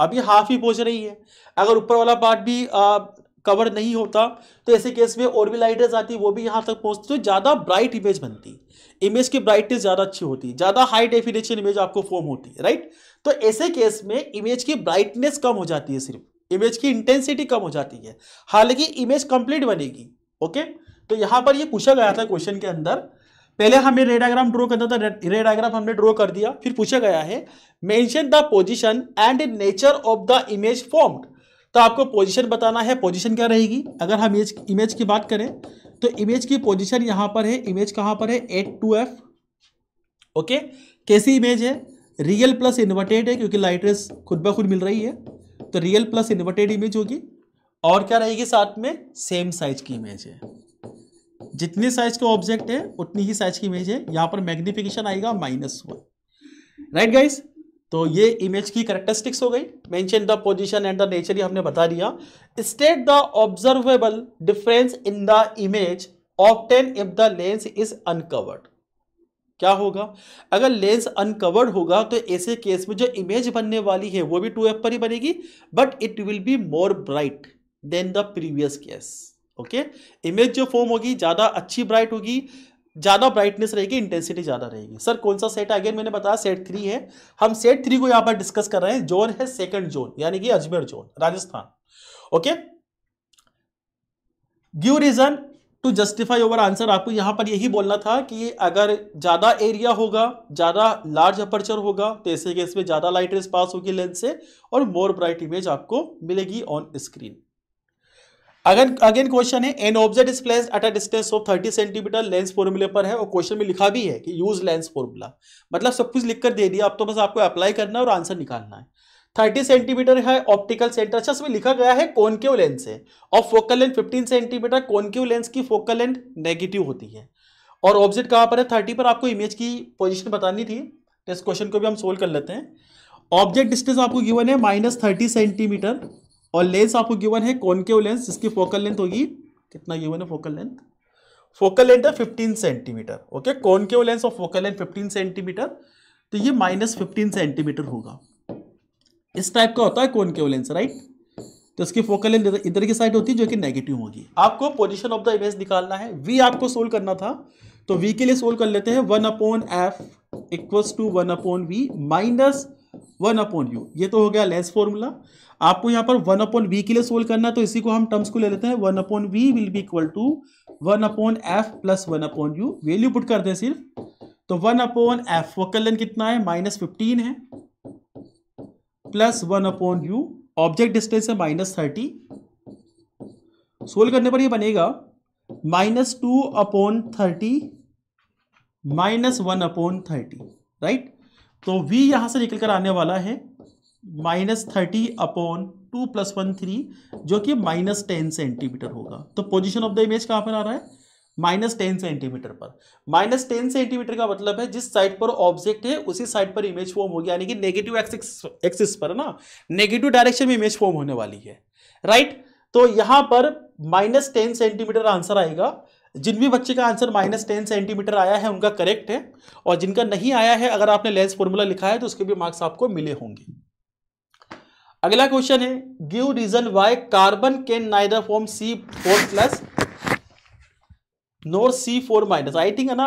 अभी हाफ ही पहुंच रही है अगर ऊपर वाला पार्ट भी आ, कवर नहीं होता तो ऐसे केस में और भी लाइट रेज आती वो भी यहां तक पहुंचती तो ज़्यादा ब्राइट इमेज बनती इमेज की ब्राइटनेस ज़्यादा अच्छी होती ज़्यादा हाई डेफिनेशन इमेज आपको फॉर्म होती है राइट तो ऐसे केस में इमेज की ब्राइटनेस कम हो जाती है सिर्फ इमेज की इंटेंसिटी कम हो जाती है हालांकि इमेज कंप्लीट बनेगी ओके तो यहां पर ये पूछा गया था क्वेश्चन के अंदर पहले हमें रेडाग्राम ड्रॉ करना था रेडाग्राम हमने ड्रॉ कर दिया फिर पूछा गया है mention the position and nature of the image formed तो आपको पोजीशन बताना है पोजीशन क्या रहेगी अगर हम इमेज की बात करें तो इमेज की पोजीशन यहां पर है इमेज कहां पर है एट टू एफ ओके कैसी इमेज है रियल प्लस इन्वर्टेड है क्योंकि लाइट रेस खुद ब खुद मिल रही है तो रियल प्लस इन्वर्टेड इमेज होगी और क्या रहेगी साथ में सेम साइज की इमेज है जितने साइज का ऑब्जेक्ट है उतनी ही साइज की इमेज है यहाँ पर मैग्निफिकेशन आएगा माइनस वन राइट गाइस तो ये इमेज की करेक्टरिस्टिक्स हो गई mention the position and the nature ही हमने बता दिया state the observable difference in the image obtain if the lens is uncovered क्या होगा अगर लेंस अनकवर्ड होगा तो ऐसे केस में जो इमेज बनने वाली है वो भी टू एफ पर ही बनेगी but it will be more bright than the previous case okay image जो फॉर्म होगी ज़्यादा अच्छी ब्राइट होगी ज़्यादा ब्राइटनेस रहेगी इंटेंसिटी ज़्यादा रहेगी सर कौन सा सेट है अगेन मैंने बताया सेट थ्री है हम सेट थ्री को यहां पर डिस्कस कर रहे हैं जोन है सेकंड जोन यानी कि Ajmer zone Rajasthan okay give reason to justify over answer आपको यहां पर यही बोलना था कि अगर ज़्यादा एरिया होगा ज़्यादा लार्ज अपर्चर होगा तो ऐसे केस में ज़्यादा लाइट रेस पास होगी लेंस से और मोर ब्राइट इमेज आपको मिलेगी on screen again again question है an object is place at a distance of 30 centimetre lens फॉर्मूले पर है और क्वेश्चन में लिखा भी है कि यूज लेंस फॉर्मूला मतलब सब कुछ लिखकर दे दिया अब तो बस आपको अप्लाई करना है और आंसर निकालना है थर्टी सेंटीमीटर है ऑप्टिकल सेंटर अच्छा उसमें लिखा गया है कॉनकेव लेंस है और focal length fifteen centimetre concave lens की फोकल लेंथ नेगेटिव होती है और ऑब्जेक्ट कहाँ पर है थर्टी पर आपको इमेज की पोजिशन बतानी थी इस क्वेश्चन को भी हम सोल्व कर लेते हैं ऑब्जेक्ट डिस्टेंस आपको गिवन है माइनस थर्टी सेंटीमीटर और लेंस आपको गिवन है कॉनकेव लेंस जिसकी फोकल लेंथ होगी कितना गिवन है फोकल लेंथ फोकल लेंथ है fifteen centimetre okay concave lens और फोकल लेंथ फिफ्टीन सेंटीमीटर तो ये माइनस फिफ्टीन सेंटीमीटर होगा इस टाइप का होता है कॉनकेव लेंस राइट तो इसकी फोकल लेंथ इधर की साइड होती है जो कि नेगेटिव होगी आपको पोजिशन ऑफ द इमेज निकालना है वी आपको सोल्व करना था तो वी के लिए सोल्व कर लेते हैं one upon f equals to one upon v minus one upon u ये तो हो गया लेंस फॉर्मूला आपको यहाँ पर वन अपॉन वी के लिए सोल्व करना है तो इसी को हम टर्म्स को ले लेते हैं one upon v will be equal to one upon f plus one upon u value put कर दें सिर्फ तो वन अपॉन एफ वकलन कितना है माइनस फिफ्टीन है plus one upon u object distance है माइनस थर्टी सोल्व करने पर यह बनेगा minus two upon thirty minus one upon thirty right तो v यहां से निकल कर आने वाला है minus thirty upon two plus one three जो कि माइनस टेन सेंटीमीटर होगा तो पोजिशन ऑफ द इमेज कहाँ पर आ रहा है माइनस टेन सेंटीमीटर पर माइनस टेन सेंटीमीटर का मतलब है जिस साइड पर ऑब्जेक्ट है उसी साइड पर इमेज फॉर्म होगी यानी कि नेगेटिव एक्सिस पर ना नेगेटिव डायरेक्शन में इमेज फॉर्म होने वाली है राइट तो यहां पर माइनस टेन सेंटीमीटर आंसर आएगा जिन भी बच्चे का आंसर माइनस टेन सेंटीमीटर आया है उनका करेक्ट है और जिनका नहीं आया है अगर आपने लेंस फॉर्मूला लिखा है तो उसके भी मार्क्स आपको मिले होंगे अगला क्वेश्चन है give reason why carbon can neither form C four plus nor C four minus I think है ना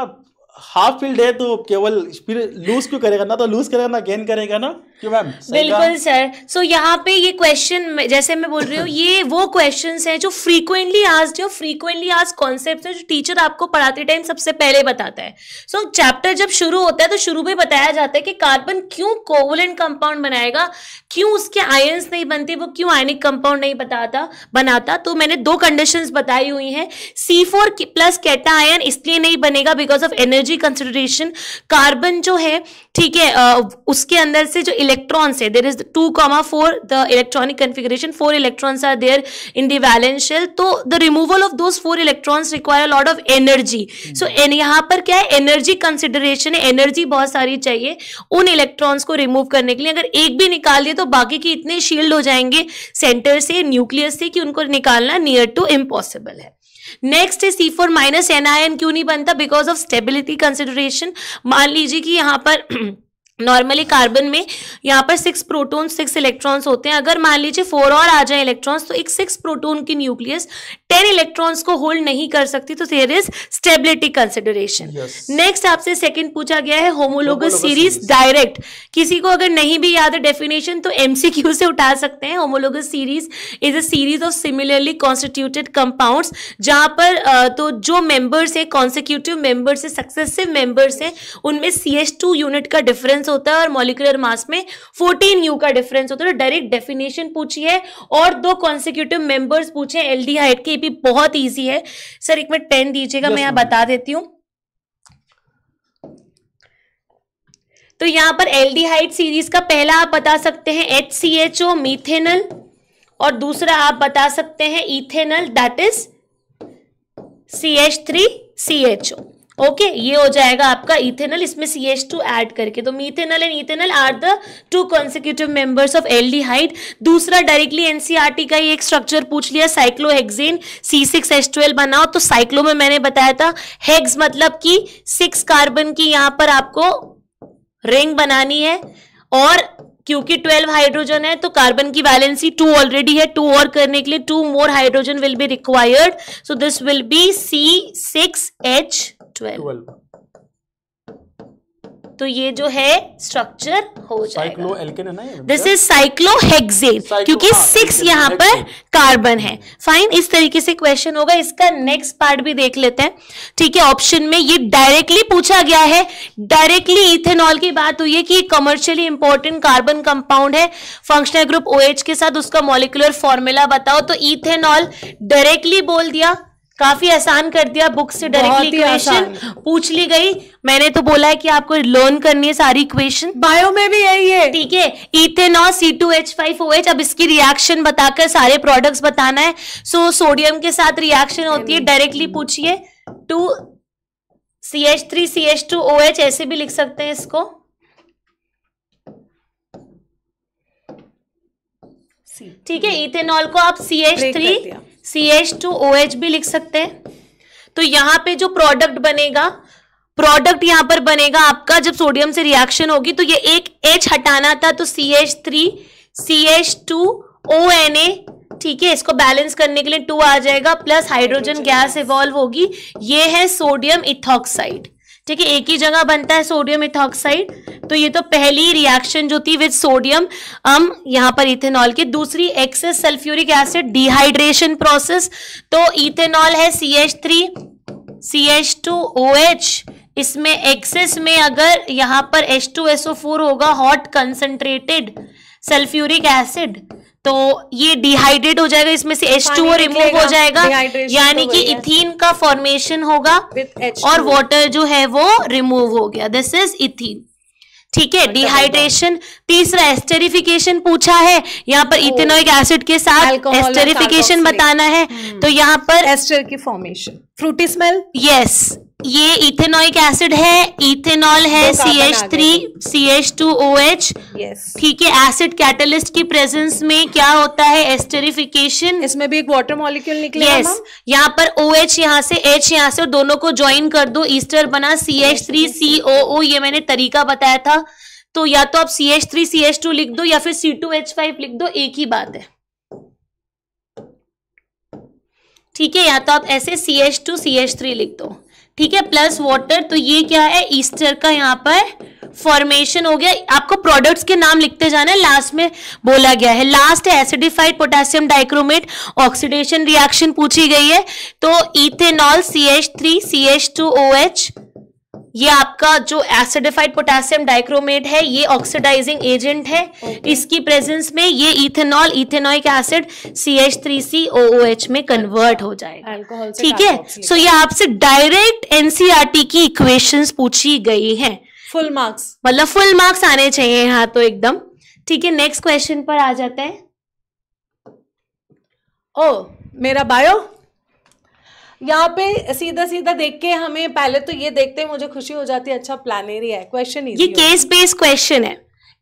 हाफ फील्ड है तो केवल फिर लूज क्यों करेगा ना तो लूज करेगा ना गेन करेगा ना क्यों मैम बिल्कुल सर सो so, यहाँ पे ये क्वेश्चन जैसे मैं बोल रही हूँ ये वो क्वेश्चन हैं जो फ्रीक्वेंटली आज जो फ्रीक्वेंटली आज कॉन्सेप्ट है जो टीचर आपको पढ़ाते टाइम सबसे पहले बताता है सो so, चैप्टर जब शुरू होता है तो शुरू में बताया जाता है कि कार्बन क्यों कोवलेंट कंपाउंड बनाएगा क्यों उसके आयन्स नहीं बनते वो क्यों आयनिक कंपाउंड नहीं बताता बनाता तो मैंने दो कंडीशन बताई हुई है C four plus cation इसलिए नहीं बनेगा because of energy energy consideration carbon जो है ठीक है उसके अंदर से जो इलेक्ट्रॉन्स है there is two comma four the electronic configuration four electrons are there in the valence shell तो the removal of those four electrons require lot of energy so यहाँ पर क्या है एनर्जी कंसिडरेशन है एनर्जी बहुत सारी चाहिए उन इलेक्ट्रॉन्स को रिमूव करने के लिए अगर एक भी निकाल दिए तो बाकी के इतने शील्ड हो जाएंगे सेंटर से न्यूक्लियस से कि उनको निकालना नियर टू इम्पॉसिबल है नेक्स्ट है C four minus N I N क्यों नहीं बनता बिकॉज ऑफ स्टेबिलिटी कंसिडरेशन मान लीजिए कि यहाँ पर नॉर्मली कार्बन में यहाँ पर सिक्स प्रोटोन सिक्स इलेक्ट्रॉन्स होते हैं अगर मान लीजिए फोर और आ जाए इलेक्ट्रॉन्स तो एक सिक्स प्रोटोन की न्यूक्लियस टेन इलेक्ट्रॉन्स को होल्ड नहीं कर सकती तो there is stability consideration next आपसे सेकेंड पूछा गया है होमोलोगस सीरीज डायरेक्ट किसी को अगर नहीं भी याद है डेफिनेशन तो एमसीक्यू से उठा सकते हैं homologous series is a series of similarly constituted compound जहां पर तो जो मेंबर्स है कॉन्सिक्यूटिव मेंबर्स है सक्सेसिव मेंबर्स है उनमें सी यूनिट का डिफरेंस डिफरेंस होता है और मोलिकुलर मास में फोर्टीन यू का डिफरेंस होता है डायरेक्ट तो डेफिनेशन पूछी है और दो कॉन्सिक्यूटिव मेंबर्स पूछे एल डी हाइट के भी बहुत ईजी है सर एक मिनट टेन दीजिएगा मैं यहाँ बता देती हूँ तो यहां पर एल्डिहाइड सीरीज का पहला आप बता सकते हैं H C H O methanal और दूसरा आप बता सकते हैं ethanal that is C H three C H O okay okay, ये हो जाएगा आपका इथेनल इसमें सी एच टू एड करके तो methanal and ethanal are the two consecutive members of aldehyde दूसरा डायरेक्टली एनसीईआरटी e का ही एक स्ट्रक्चर पूछ लिया cyclohexane C six H twelve बनाओ तो साइक्लो में मैंने बताया था हेक्स मतलब कि सिक्स कार्बन की यहां पर आपको रिंग बनानी है और क्योंकि ट्वेल्व हाइड्रोजन है तो कार्बन की वैलेंसी टू ऑलरेडी है टू और करने के लिए two more hydrogen will be required so this will be C six H twelve तो ये जो है स्ट्रक्चर हो जाएगा दिस इज साइक्लोहेक्सेन क्योंकि सिक्स यहाँ पर कार्बन है फाइन इस तरीके से क्वेश्चन होगा इसका नेक्स्ट पार्ट भी देख लेते हैं ठीक है ऑप्शन में ये डायरेक्टली पूछा गया है डायरेक्टली इथेनॉल की बात हुई है कि कमर्शियली इंपॉर्टेंट कार्बन कंपाउंड है फंक्शनल ग्रुप ओ OH के साथ उसका मोलिकुलर फॉर्मूला बताओ तो इथेनॉल डायरेक्टली बोल दिया काफी आसान कर दिया बुक से डायरेक्टली इक्वेशन पूछ ली गई मैंने तो बोला है कि आपको लर्न करनी है सारी इक्वेशन बायो में भी यही है ठीक है ethanol C two H five O H अब इसकी रिएक्शन बताकर सारे प्रोडक्ट्स बताना है सो सोडियम के साथ रिएक्शन होती है डायरेक्टली पूछिए two C H three C H two O H ऐसे भी लिख सकते हैं इसको ठीक है इथेनॉल को आप C H three C H two O H भी लिख सकते हैं तो यहां पे जो प्रोडक्ट बनेगा प्रोडक्ट यहां पर बनेगा आपका जब सोडियम से रिएक्शन होगी तो ये एक एच हटाना था तो C H three C H two O N A ठीक है इसको बैलेंस करने के लिए टू आ जाएगा प्लस हाइड्रोजन गैस इवॉल्व होगी ये है सोडियम इथॉक्साइड ठीक है एक ही जगह बनता है सोडियम इथॉक्साइड तो ये तो पहली रिएक्शन जो थी विद सोडियम अम यहां पर इथेनॉल की दूसरी excess sulphuric acid dehydration process तो इथेनॉल है C H three C H two O H इसमें एक्सेस में अगर यहां पर एच टू एसओ फोर होगा हॉट कंसनट्रेटेड सल्फ्यूरिक एसिड तो ये डिहाइड्रेट हो जाएगा इसमें से एच टू रिमूव हो जाएगा यानी तो कि इथीन का फॉर्मेशन होगा और वाटर जो है वो रिमूव हो गया दिस इज इथीन ठीक है डिहाइड्रेशन तीसरा एस्टेरिफिकेशन पूछा है यहाँ पर इथेनोइक oh। एसिड के साथ एस्टेरिफिकेशन बताना है तो यहाँ पर एस्टर की फॉर्मेशन फ्रूटी स्मेल यस ये इथेनोइक एसिड है इथेनॉल है C H three C H two O H ठीक है एसिड कैटलिस्ट की प्रेजेंस में क्या होता है एस्टेरिफिकेशन इसमें भी एक वाटर मॉलिक्यूल निकले yes. यहाँ पर ओ एच यहाँ से एच यहाँ से और दोनों को ज्वाइन कर दो ईस्टर बना सी एच थ्री सी ओ ओ ये मैंने तरीका बताया था तो या तो आप C H three C H two लिख दो या फिर सी टू एच फाइव लिख दो एक ही बात है ठीक है या तो आप ऐसे C H two C H three लिख दो ठीक है प्लस वाटर तो ये क्या है ईस्टर का यहाँ पर फॉर्मेशन हो गया आपको प्रोडक्ट्स के नाम लिखते जाना है लास्ट में बोला गया है लास्ट है acidified potassium dichromate oxidation reaction पूछी गई है तो ethanol C H three C H two O H ये आपका जो एसिडिफाइड पोटेशियम डाइक्रोमेट है ये ऑक्सीडाइजिंग एजेंट है okay. इसकी प्रेजेंस में ये ethanol ethanoic acid C H three C O O H में कन्वर्ट हो जाएगा ठीक है सो ये आपसे डायरेक्ट एनसीआरटी e की इक्वेशंस पूछी गई है फुल मार्क्स मतलब फुल मार्क्स आने चाहिए यहाँ तो एकदम ठीक है नेक्स्ट क्वेश्चन पर आ जाते हैं ओ oh, मेरा बायो यहाँ पे सीधा सीधा देख के हमें पहले तो ये देखते हैं मुझे खुशी हो जाती है अच्छा एरिया है क्वेश्चन ये केस बेस्ड क्वेश्चन है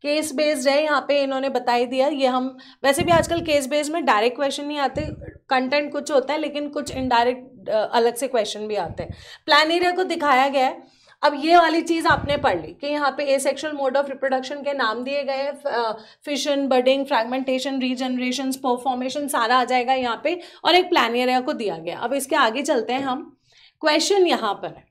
केस बेस्ड है यहाँ पे इन्होंने बताई दिया ये हम वैसे भी आजकल केस बेस्ड में डायरेक्ट क्वेश्चन नहीं आते कंटेंट कुछ होता है लेकिन कुछ इनडायरेक्ट अलग से क्वेश्चन भी आते हैं प्लान एरिया को दिखाया गया है अब ये वाली चीज़ आपने पढ़ ली कि यहाँ पे सेक्शुअल मोड ऑफ रिप्रोडक्शन के नाम दिए गए fission budding fragmentation regeneration spore formation सारा आ जाएगा यहाँ पे और एक प्लानियरिया को दिया गया अब इसके आगे चलते हैं हम क्वेश्चन यहाँ पर है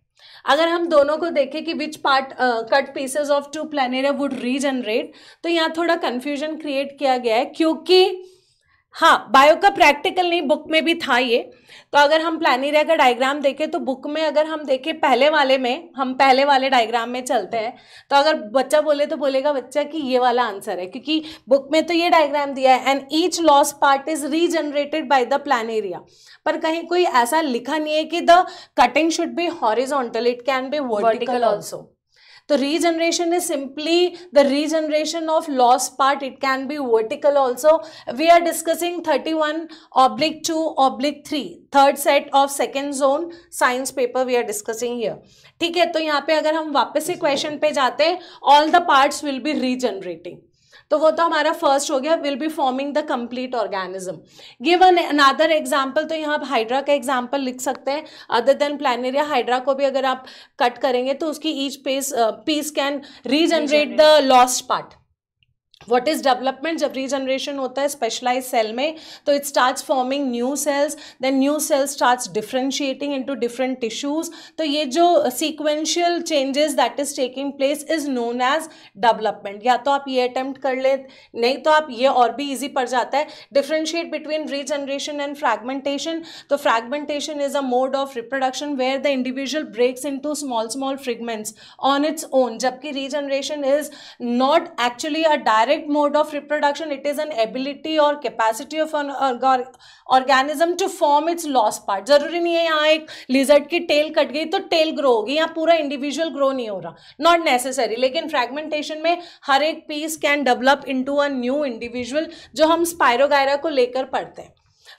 अगर हम दोनों को देखें कि which part cut pieces of two planaria would regenerate तो यहाँ थोड़ा कन्फ्यूजन क्रिएट किया गया है क्योंकि हाँ बायो का प्रैक्टिकल नहीं बुक में भी था ये तो अगर हम एरिया का डायग्राम देखें तो बुक में अगर हम देखें पहले वाले में हम पहले वाले डायग्राम में चलते हैं तो अगर बच्चा बोले तो बोलेगा बच्चा कि ये वाला आंसर है क्योंकि बुक में तो ये डायग्राम दिया है and each loss part is regenerated by the planaria पर कहीं कोई ऐसा लिखा नहीं है कि the cutting should be horizontal it can be vertical also तो regeneration is simply the regeneration of loss part it can be vertical also we are discussing thirty one oblique two oblique three third set of second zone science paper we are discussing here ठीक है तो यहाँ पे अगर हम वापस से question पे जाते हैं all the parts will be regenerating तो वो तो हमारा फर्स्ट हो गया will be forming the complete organism give an another example तो यहाँ आप हाइड्रा का एग्जाम्पल लिख सकते हैं अदर देन प्लानेरिया हाइड्रा को भी अगर आप कट करेंगे तो उसकी each pace piece can regenerate the lost part what is development जब रीजनरेशन होता है स्पेशलाइज सेल में तो it starts forming new cells then new cells starts differentiating to different tissues तो ये जो sequential changes that is taking place is known as development या तो आप ये अटैम्प्ट कर ले नहीं तो आप ये और भी ईजी पड़ जाता है differentiate between regeneration and fragmentation तो fragmentation is a mode of reproduction where the individual breaks into small small fragments on its own जबकि regeneration is not actually a direct direct mode of reproduction it is an ability और capacity of organism to form its loss part जरूरी नहीं है यहाँ एक lizard की tell cut गई तो टेल ग्रो होगी यहाँ पूरा इंडिविजुअल ग्रो नहीं हो रहा नॉट नेसेसरी लेकिन फ्रेगमेंटेशन में हर एक piece can develop into a new individual जो हम स्पायरोगायरा को लेकर पढ़ते हैं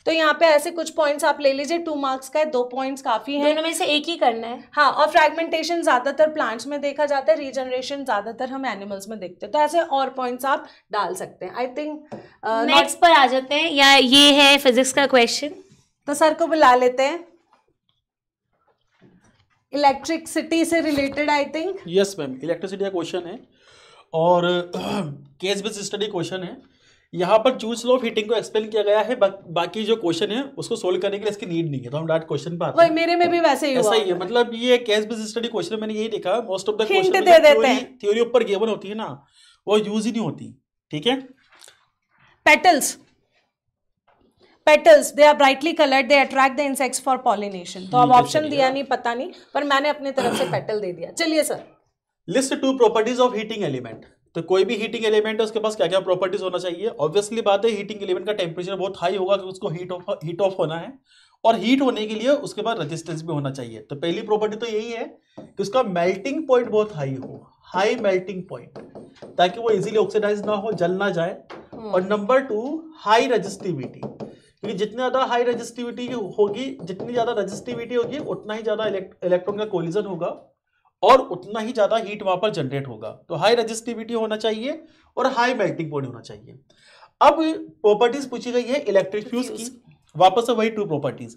तो यहाँ पे ऐसे कुछ पॉइंट्स आप ले लीजिए टू मार्क्स का है दो पॉइंट्स काफी है दोनों में से एक ही करना है हाँ और फ्रेगमेंटेशन ज्यादातर प्लांट्स में देखा जाता है रीजनरेशन ज्यादातर हम एनिमल्स में देखते हैं तो ऐसे और पॉइंट्स आप डाल सकते हैं आई थिंक नेक्स्ट पर आ जाते हैं या ये है फिजिक्स का क्वेश्चन तो सर को बुला लेते हैं इलेक्ट्रिकसिटी से related I think yes ma'am electricity का क्वेश्चन है और केस बेस स्टडी क्वेश्चन है यहाँ पर चूज लो फिटिंग को एक्सप्लेन किया गया है बा, बाकी जो क्वेश्चन है उसको सोल्व करने के लिए इसकी नीड नहीं है तो हम डायरेक्ट क्वेश्चन पर आते हैं मेरे में भी तो वैसे ही ऐसा ही है मतलब ये केस बेस स्टडी क्वेश्चन मैंने यही देखा most of the question theory ऊपर गेवन होती है ना वो यूज ही नहीं होती ठीक है petals petals they are brightly coloured they attract the insects for pollination तो hmm, अब ऑप्शन तो दिया नहीं पता नहीं पर मैंने अपने तरफ से पेटल दे दिया चलिए sir list two properties of heating element तो कोई भी हीटिंग एलिमेंट है उसके पास क्या क्या प्रॉपर्टीज होना चाहिए ऑब्वियसली बात है हीटिंग एलिमेंट का टेम्परेचर बहुत हाई होगा कि उसको हीट ऑफ हीट ऑफ होना है और हीट होने के लिए उसके बाद रेजिस्टेंस भी होना चाहिए तो पहली प्रॉपर्टी तो यही है कि उसका मेल्टिंग पॉइंट बहुत हाई हो हाई मेल्टिंग पॉइंट ताकि वो इजीली ऑक्सीडाइज ना हो जल ना जाए हम्म। और नंबर टू हाई रजिस्टिविटी क्योंकि जितनी ज़्यादा हाई रजिस्टिविटी होगी जितनी ज़्यादा रजिस्टिविटी होगी उतना ही ज़्यादा इलेक्ट्रॉन का कोलिजन होगा और उतना ही ज़्यादा हीट वहां पर जनरेट होगा तो हाई रजिस्टिविटी होना चाहिए और हाई मेल्टिंग पॉइंट होना चाहिए अब प्रॉपर्टीज पूछी गई है इलेक्ट्रिक फ्यूज की वापस से वही टू प्रॉपर्टीज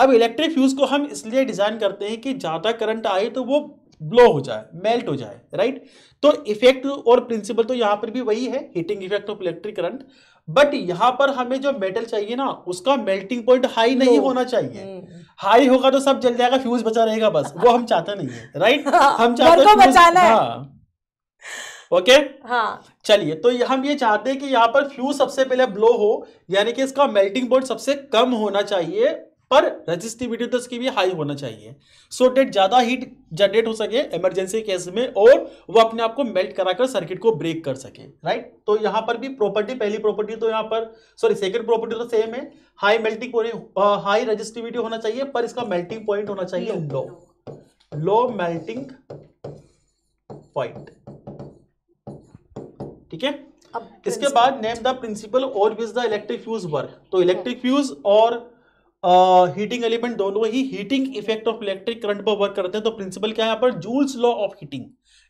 अब इलेक्ट्रिक फ्यूज को हम इसलिए डिजाइन करते हैं कि ज़्यादा करंट आए तो वो ब्लो हो जाए मेल्ट हो जाए राइट तो इफेक्ट और प्रिंसिपल तो यहां पर भी वही है heating effect of electric current but यहाँ पर हमें जो मेटल चाहिए ना उसका मेल्टिंग पॉइंट हाई नहीं होना चाहिए हाई hmm. होगा तो सब जल जाएगा फ्यूज बचा रहेगा बस वो हम चाहते नहीं है राइट हाँ, हम चाहते हैं हाँ ओके हाँ। चलिए तो हम ये चाहते हैं कि यहाँ पर फ्यूज सबसे पहले ब्लो हो यानी कि इसका मेल्टिंग पॉइंट सबसे कम होना चाहिए पर रजिस्टिविटी तो उसकी भी हाई होना चाहिए सो डेट ज़्यादा हीट जनरेट हो सके इमरजेंसी केस में और वो अपने आप को मेल्ट कराकर सर्किट को ब्रेक कर सके राइट तो यहाँ पर भी प्रॉपर्टी पहली प्रॉपर्टी तो यहाँ पर सॉरी सेकेंड प्रॉपर्टी तो सेम है हाई मेल्टिंग हाई रजिस्टिविटी होना चाहिए पर इसका मेल्टिंग पॉइंट होना चाहिए लो लो मेल्टिंग पॉइंट ठीक है इसके बाद नेम द प्रिंसिपल और which the electric fuse work तो इलेक्ट्रिक फ्यूज और हीटिंग एलिमेंट दोनों ही heating effect of electric current पर वर्क करते हैं तो प्रिंसिपल क्या है यहाँ पर जूल्स लॉ ऑफ हीटिंग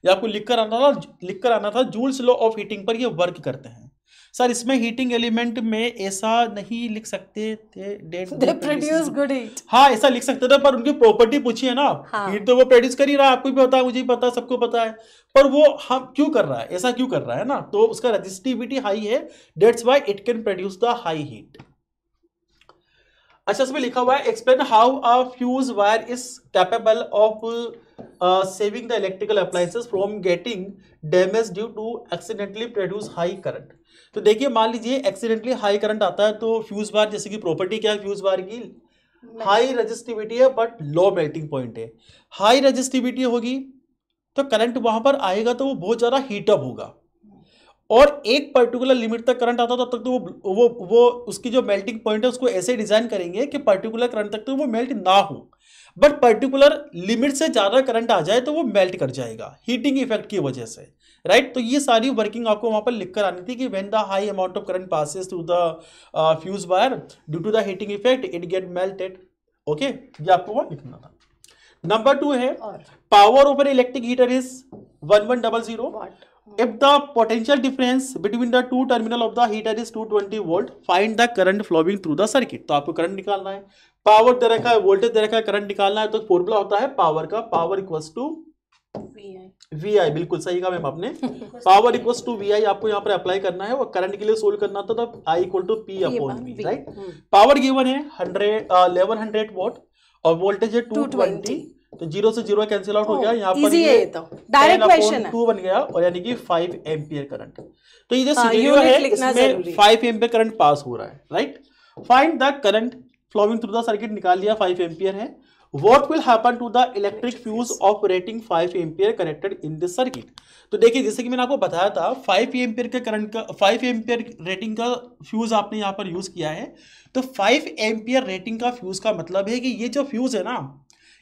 ये आपको लिखकर आना था लिखकर आना था जूल्स लॉ ऑफ हीटिंग पर ये वर्क करते हैं सर इसमें हीटिंग एलिमेंट में ऐसा नहीं लिख सकते थे डेट हाँ ऐसा लिख सकते थे पर उनकी प्रॉपर्टी पूछी है ना हाँ. हीट तो वो प्रोड्यूस कर ही रहा है आपको भी पता है मुझे भी पता है सबको पता है पर वो हम क्यों कर रहा है ऐसा क्यों कर रहा है ना तो उसका रजिस्टिविटी हाई है that's why it can produce the high heat अच्छा इसमें लिखा हुआ है explain how a fuse wire is capable of saving the electrical appliances from getting damage due to accidentally produce high current तो देखिए मान लीजिए एक्सीडेंटली हाई करंट आता है तो फ्यूज वायर जैसे कि प्रॉपर्टी क्या है फ्यूज वायर की हाई रजिस्टिविटी है बट लो मेल्टिंग पॉइंट है हाई रजिस्टिविटी होगी तो करंट वहां पर आएगा तो वो बहुत ज़्यादा हीटअप होगा और एक पर्टिकुलर लिमिट तक करंट आता तब तक तो वो वो वो उसकी जो मेल्टिंग पॉइंट है उसको ऐसे डिजाइन करेंगे कि पर्टिकुलर करंट तक तो वो मेल्ट ना हो बट पर्टिकुलर लिमिट से ज़्यादा करंट आ जाए तो वो मेल्ट कर जाएगा हीटिंग इफेक्ट की वजह से राइट right? तो ये सारी वर्किंग आपको वहाँ पर लिखकर आनी थी कि when the high amount of current passes through the fuse wire due to the heating effect it get melted okay ये आपको वहाँ लिखना था नंबर टू है power over electric heater is one one double zero if the potential difference between the two terminal of the heater is 220 volt find the current flowing through the circuit तो आपको current निकालना है power दे रखा है voltage दे रखा है current निकालना है तो फॉर्मूला होता है पावर का power equals to V I बिल्कुल सही कहा मैम आपने पावर इक्वल्स टू vi आपको यहाँ पर अप्लाई करना है और करंट के लिए सोल्व करना था तो I equal to P upon V right power given है हंड्रेड 1100 हंड्रेड और वोल्टेज है टू ट्वेंटी तो जीरो से जीरो कैंसिल आउट हो गया यहाँ पर ये डायरेक्ट क्वेश्चन टू बन गया और यानी कि फाइव एम्पियर करंट तो ये जो सिनेरियो हाँ, है इसमें फाइव एम्पियर करंट पास हो रहा है right find the current flowing through the circuit निकाल लिया फाइव एम्पियर है What will happen to the electric fuse operating 5 ampere connected in this circuit? तो देखिए जैसे कि मैंने आपको बताया था 5 ampere के करंट का 5 ampere रेटिंग का फ्यूज आपने यहाँ पर यूज किया है तो 5 ampere रेटिंग का फ्यूज का मतलब है कि ये जो फ्यूज है ना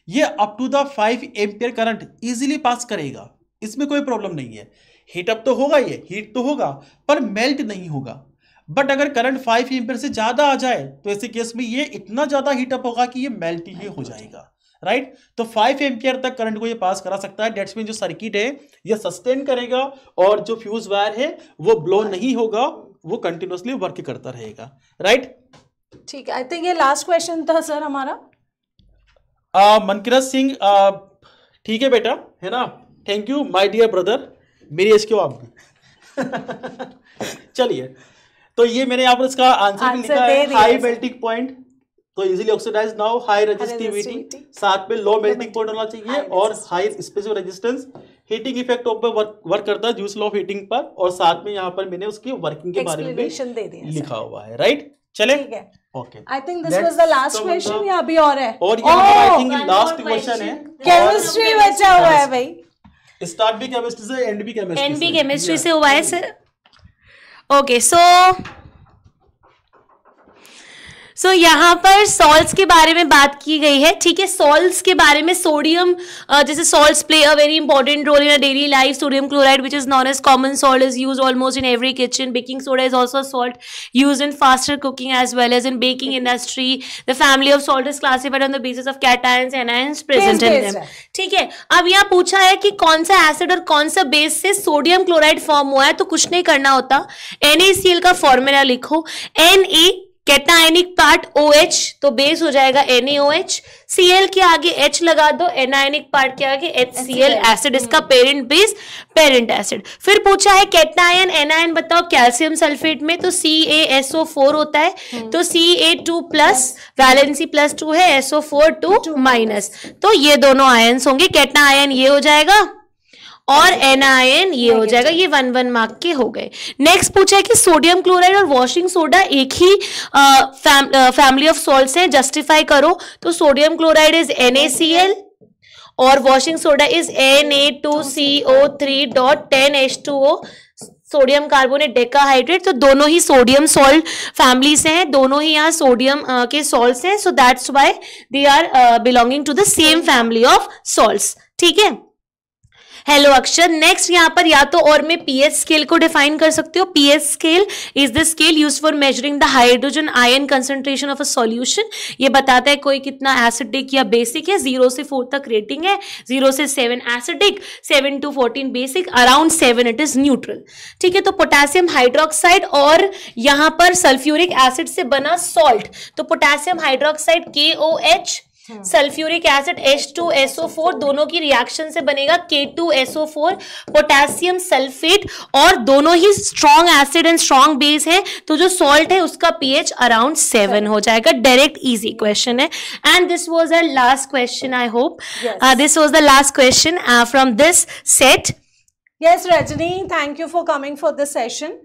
ये up to the five ampere current easily pass करेगा इसमें कोई प्रॉब्लम नहीं है हीटअप तो होगा ये हीट तो होगा पर मेल्ट नहीं होगा बट अगर करंट फाइव एम्पियर से ज़्यादा आ जाए तो ऐसे केस में ये इतना ज़्यादा हीटअप होगा कि ये मेल्ट ही हो जाएगा राइट right? तो फाइव एम्पियर तक करंट को ये पास करा सकता है डेट्स मीन जो सर्किट है ये सस्टेन करेगा और जो फ्यूज वायर है वो ब्लो नहीं होगा वो कंटिन्यूसली वर्क करता रहेगा राइट ठीक है आई थिंक ये लास्ट क्वेश्चन था सर हमारा मनकिरत सिंह ठीक है बेटा है ना thank you my dear brother मेरी एज क्यों आप चलिए तो ये मैंने यहाँ पर इसका आंसर भी लिखा है हाई मेल्टिंग पॉइंट तो easily oxidize now high resistivity साथ में लो मेल्टिंग पॉइंट होना चाहिए और high specific resistance heating effect ऊपर वर्क वर्क करता है जूस लॉ ऑफ हीटिंग पर और साथ में यहाँ पर मैंने उसकी वर्किंग के बारे में लिखा हुआ है राइट चले okay I think this was the last question या अभी और है और ये आई थिंक लास्ट क्वेश्चन है केमिस्ट्री बचा हुआ है भाई स्टार्ट भी केमिस्ट्री से एंड भी केमिस्ट्री एंड भी केमिस्ट्री से हुआ है sir okay so so so, यहाँ पर सॉल्ट्स के बारे में बात की गई है ठीक है सॉल्ट्स के बारे में सोडियम जैसे salts play a very important role in daily life sodium chloride which is known as common salt is use almost in every kitchen baking soda is also salt use in faster cooking as well as in baking industry the family of salt is classified on the basis of cations anions present in ठीक है अब यहाँ पूछा है कि कौन सा acid और कौन सा बेस से सोडियम क्लोराइड फॉर्म हुआ है तो कुछ नहीं करना होता एन का फॉर्मूला लिखो N cationic part O OH, तो बेस हो जाएगा सी एल के आगे एच लगा दो एनायनिक पार्ट e के आगे एच सी एल एसिड इसका पेरेंट बेस पेरेंट एसिड फिर पूछा है कैटायन एनायन बताओ कैल्सियम सल्फेट में तो सी ए फोर होता है हम्म। तो C A two plus valency plus two है एसओ फोर टू माइनस तो ये दोनों आयन्स होंगे कैटायन ये हो जाएगा और एनआईएन ये हो जाएगा ये वन वन मार्क के हो गए नेक्स्ट पूछा है कि सोडियम क्लोराइड और वॉशिंग सोडा एक ही फैमिली ऑफ सॉल्ट है जस्टिफाई करो तो sodium chloride is N A C L और washing soda is N A two C O three dot ten H two O sodium carbonate decahydrate तो दोनों ही sodium salt family से हैं दोनों ही यहाँ सोडियम के सॉल्ट हैं so that's why they are belonging to the same family of salt ठीक है हेलो अक्षर नेक्स्ट यहाँ पर या तो और में पीएच स्केल को डिफाइन कर सकते हो pH scale is the scale use for measuring the hydrogen ion concentration of a solution ये बताता है कोई कितना एसिडिक या बेसिक है जीरो से फोर तक रेटिंग है जीरो से seven acidic seven to fourteen basic around seven it is neutral ठीक है तो पोटेशियम हाइड्रोक्साइड और यहाँ पर सल्फ्यूरिक एसिड से बना सॉल्ट तो पोटेशियम हाइड्रोक्साइड के ओ एच हाँ। सल्फ्यूरिक एसिड H2SO4 दोनों की रिएक्शन से बनेगा K2SO4 पोटेशियम सल्फेट और दोनों ही strong acid and strong base है तो जो सॉल्ट है उसका पीएच अराउंड सेवन हो जाएगा डायरेक्ट इजी क्वेश्चन है and this was a last question I hope this was the last question from this set yes Rajni thank you for coming for this session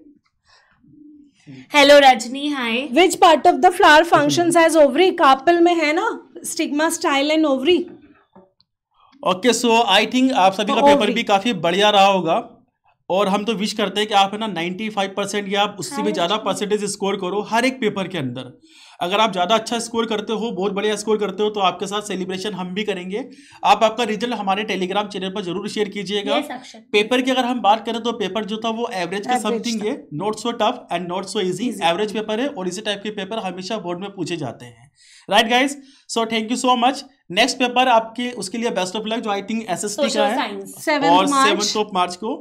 hello Rajni hi Which part of the flower functions as ovary Carpel में है ना? Stigma style and ovary okay so I think आप सभी का paper तो भी काफ़ी बढ़िया रहा होगा और हम तो विश करते हैं कि आप है ना 95 परसेंट या आप उससे भी ज़्यादा परसेंटेज स्कोर करो हर एक पेपर के अंदर अगर आप ज़्यादा अच्छा स्कोर करते हो बहुत बढ़िया स्कोर करते हो तो आपके साथ सेलिब्रेशन हम भी करेंगे आप आपका रिजल्ट हमारे टेलीग्राम चैनल पर जरूर शेयर कीजिएगा पेपर की अगर हम बात करें तो पेपर जो था वो एवरेज का समथिंग है not so tough and not so easy average paper है और इसी टाइप के पेपर हमेशा बोर्ड में पूछे जाते हैं right guys so thank you so much next paper आपके उसके लिए बेस्ट ऑफ लक जो I think S S T का है और सेवन ऑफ मार्च को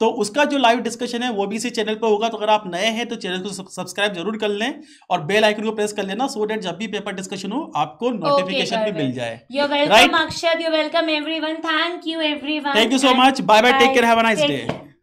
तो उसका जो लाइव डिस्कशन है वो भी इसी चैनल पर होगा तो अगर आप नए हैं तो चैनल को सब्सक्राइब जरूर कर लें और बेल आइकन को प्रेस कर लेना सो डेट जब भी पेपर डिस्कशन हो आपको नोटिफिकेशन okay, भी मिल जाए welcome Akshar you welcome everyone thank you everyone thank you so much bye bye take care have a nice day